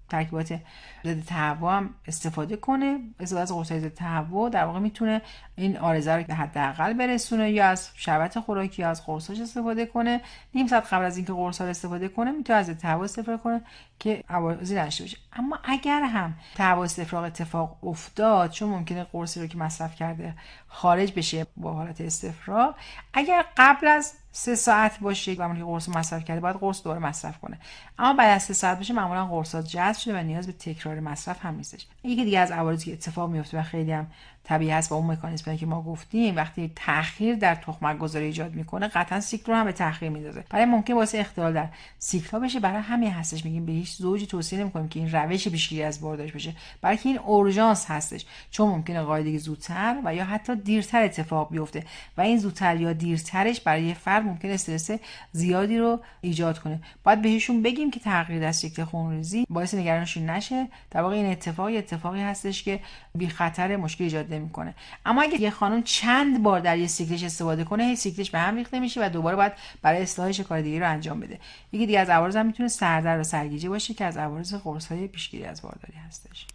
ترکیبات ضد تهوع هم استفاده کنه استفاده از قرص ضد تهوع در واقع میتونه این آرزه رو به حداقل برسونه یا از شربت خوراکی یا از قرصاش استفاده کنه نیم ساعت قبل از اینکه قرصا رو استفاده کنه میتونه از تهوع استفاده کنه که عوارضی نداشته باشه اما اگر هم تهوع استفراغ اتفاق افتاد چون ممکنه قرصی رو که مصرف کرده خارج بشه با حالت استفراغ اگر قبل از سه ساعت باشه و که قرص مصرف کرده باید قرص دوباره مصرف کنه اما بعد از سه ساعت باشه معمولا قرصات جذب شده و نیاز به تکرار مصرف هم نیستش یکی دیگه از عوارضی که اتفاق میفته و خیلی هم طبیعی هست و اون مکانیزمی که ما گفتیم وقتی تاخیر در تخمک گذاری ایجاد میکنه قطعا سیکل رو هم به تاخیر میندازه برای ممکن باعث اختلال در سیکل بشه برای همین هستش میگیم به هیچ زوجی توصیه نمیکنیم که این روش پیشگیری از بارداری بشه بلکه این اورژانس هستش چون ممکنه قاعدگی زودتر و یا حتی دیرتر اتفاق بیفته و این زودتر یا دیرترش برای فرد ممکن استرس زیادی رو ایجاد کنه باید بهشون بگیم که تغییر در سیکل خونریزی باعث نگرانشون نشه در واقع این اتفاقی اتفاقی هستش که بی خطر مشکل ایجاد استفاده میکنه اما اگه یه خانم چند بار در یه سیکلش استفاده کنه هی سیکلش به هم ریخته میشه و دوباره باید برای اصلاحش کار دیگه رو انجام بده یکی دیگه از عوارض هم میتونه سردر و سرگیجه باشه که از عوارض قرص های پیشگیری از بارداری هستش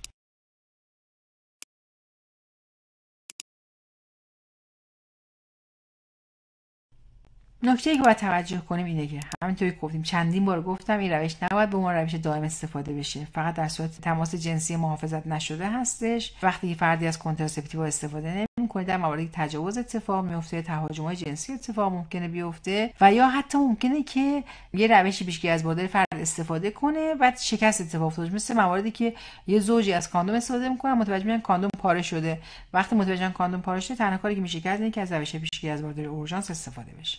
نکته ای که باید توجه کنیم اینه که همینطوری گفتیم چندین بار گفتم این روش نباید به عنوان روش دائم استفاده بشه فقط در صورت تماس جنسی محافظت نشده هستش وقتی فردی از کنترسپتیو استفاده نمیکنه در مواردی تجاوز اتفاق میفته تهاجم جنسی اتفاق ممکنه بیفته و یا حتی ممکنه که یه روشی پیشگی از بادر فرد استفاده کنه و شکست اتفاق افتاده مثل مواردی که یه زوجی از کاندوم استفاده میکنه متوجه میشن کاندوم پاره شده وقتی متوجه کاندوم پاره شده تنها کاری که میشه کرد اینه که از روش پیشگیری از بادر اورژانس استفاده بشه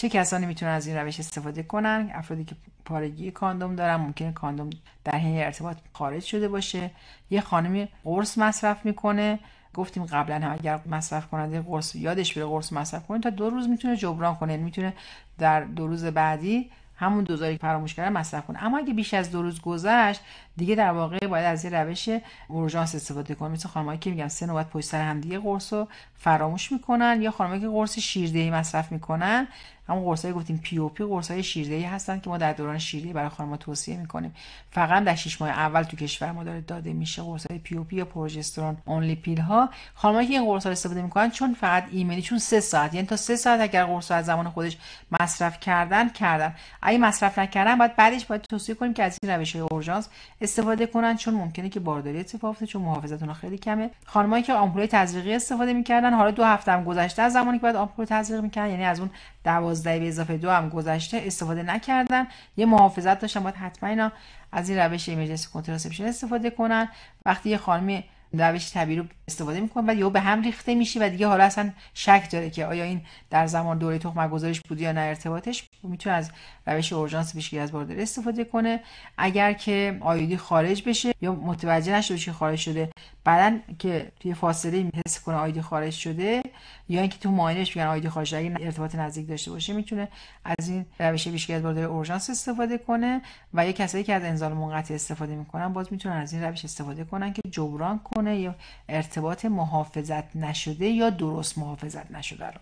چه کسانی میتونن از این روش استفاده کنن افرادی که پارگی کاندوم دارن ممکنه کاندوم در حین ارتباط خارج شده باشه یه خانمی قرص مصرف میکنه گفتیم قبلا هم اگر مصرف کننده قرص یادش بره قرص مصرف کنه تا دو روز میتونه جبران کنه یعنی میتونه در دو روز بعدی همون دوزاری پراموش فراموش کرده مصرف کنه اما اگه بیش از دو روز گذشت دیگه در واقع باید از یه روش اورژانس استفاده کنیم مثل خانمایی که میگن سه نوبت پشت سر هم دیگه قرص رو فراموش میکنن یا خانمایی که قرص شیردهی مصرف میکنن همون قرصای گفتیم پی او پی قرصای شیردهی هستن که ما در دوران شیردهی برای خانم‌ها توصیه میکنیم فقط در 6 ماه اول تو کشور ما داره داده میشه قرصای پی او پی یا پروژسترون اونلی پیل ها خانمایی که این قرص رو استفاده میکنن چون فقط چون 3 ساعت یعنی تا 3 ساعت اگر قرص از زمان خودش مصرف کردن کردن اگه مصرف نکردن بعد بعدش باید توصیه کنیم که از این روش های اورژانس استفاده کنن چون ممکنه که بارداری اتفاق بیفته چون اونها خیلی کمه خانمایی که آمپول تزریقی استفاده میکردن حالا دو هفته هم گذشته از زمانی که باید آمپول تزریق میکردن یعنی از اون 12 به اضافه دو هم گذشته استفاده نکردن یه محافظت داشتن باید حتما اینا از این روش ایمرجنسی کنتراسپشن استفاده کنن وقتی یه خانمی روش طبیعی رو استفاده میکنه و یا به هم ریخته میشه و دیگه حالا اصلا شک داره که آیا این در زمان دوره تخم گذارش بود یا نه ارتباطش میتونه از روش اورژانس پیشگیری از بارداری استفاده کنه اگر که آیودی خارج بشه یا متوجه نشه که خارج شده بعدا که توی فاصله حس کنه آیدی خارج شده یا اینکه تو ماینش میگن آیدی خارج شده اگه ارتباط نزدیک داشته باشه میتونه از این روش بیشتر از اورژانس استفاده کنه و یه کسایی که از انزال منقطع استفاده میکنن باز میتونن از این روش استفاده کنن که جبران کنه یا ارتباط محافظت نشده یا درست محافظت نشده رو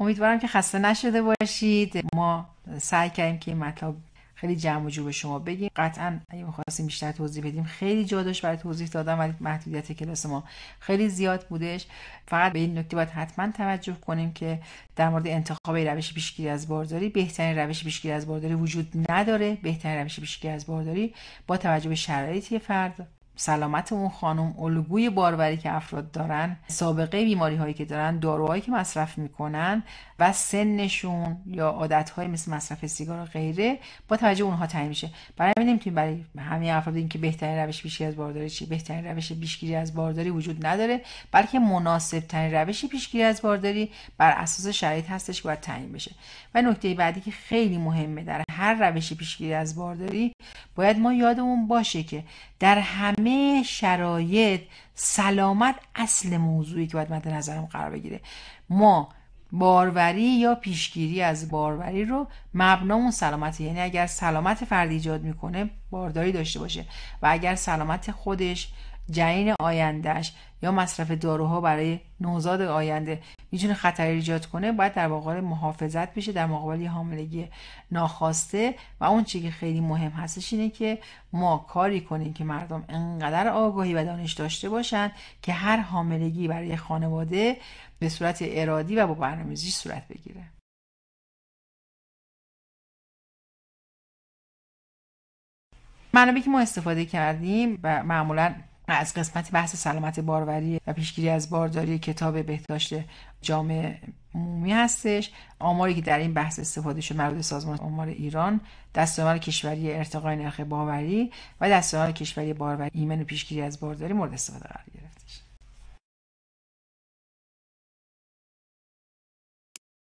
امیدوارم که خسته نشده باشید ما سعی کردیم که این مطلب خیلی جمع و جور به شما بگیم قطعا اگه میخواستیم بیشتر توضیح بدیم خیلی جا داشت برای توضیح دادن ولی محدودیت کلاس ما خیلی زیاد بودش فقط به این نکته باید حتما توجه کنیم که در مورد انتخاب روش پیشگیری از بارداری بهترین روش پیشگیری از بارداری وجود نداره بهترین روش پیشگیری از بارداری با توجه به شرایطی فرد سلامت اون خانم الگوی باروری که افراد دارن سابقه بیماری هایی که دارن داروهایی که مصرف میکنن و سنشون یا عادت های مثل مصرف سیگار و غیره با توجه اونها تعیین میشه برای همین نمیتونیم برای همه افراد این که بهترین روش پیشگیری از بارداری چی بهترین روش پیشگیری از بارداری وجود نداره بلکه مناسب ترین روش پیشگیری از بارداری بر اساس شرایط هستش که باید تعیین بشه و نکته بعدی که خیلی مهمه در هر روش پیشگیری از بارداری باید ما یادمون باشه که در همه شرایط سلامت اصل موضوعی که باید مد نظرم قرار بگیره ما باروری یا پیشگیری از باروری رو مبنامون سلامت یعنی اگر سلامت فرد ایجاد میکنه بارداری داشته باشه و اگر سلامت خودش جنین آیندهش یا مصرف داروها برای نوزاد آینده میتونه خطر ایجاد کنه باید در واقع محافظت بشه در مقابل حاملگی ناخواسته و اون چی که خیلی مهم هستش اینه که ما کاری کنیم که مردم انقدر آگاهی و دانش داشته باشند که هر حاملگی برای خانواده به صورت ارادی و با برنامه‌ریزی صورت بگیره منابعی که ما استفاده کردیم و معمولا از قسمت بحث سلامت باروری و پیشگیری از بارداری کتاب بهداشت جامع مومی هستش آماری که در این بحث استفاده شد مربوط سازمان آمار ایران دستاورد کشوری ارتقای نرخ باوری و دستاورد کشوری باروری ایمن و پیشگیری از بارداری مورد استفاده قرار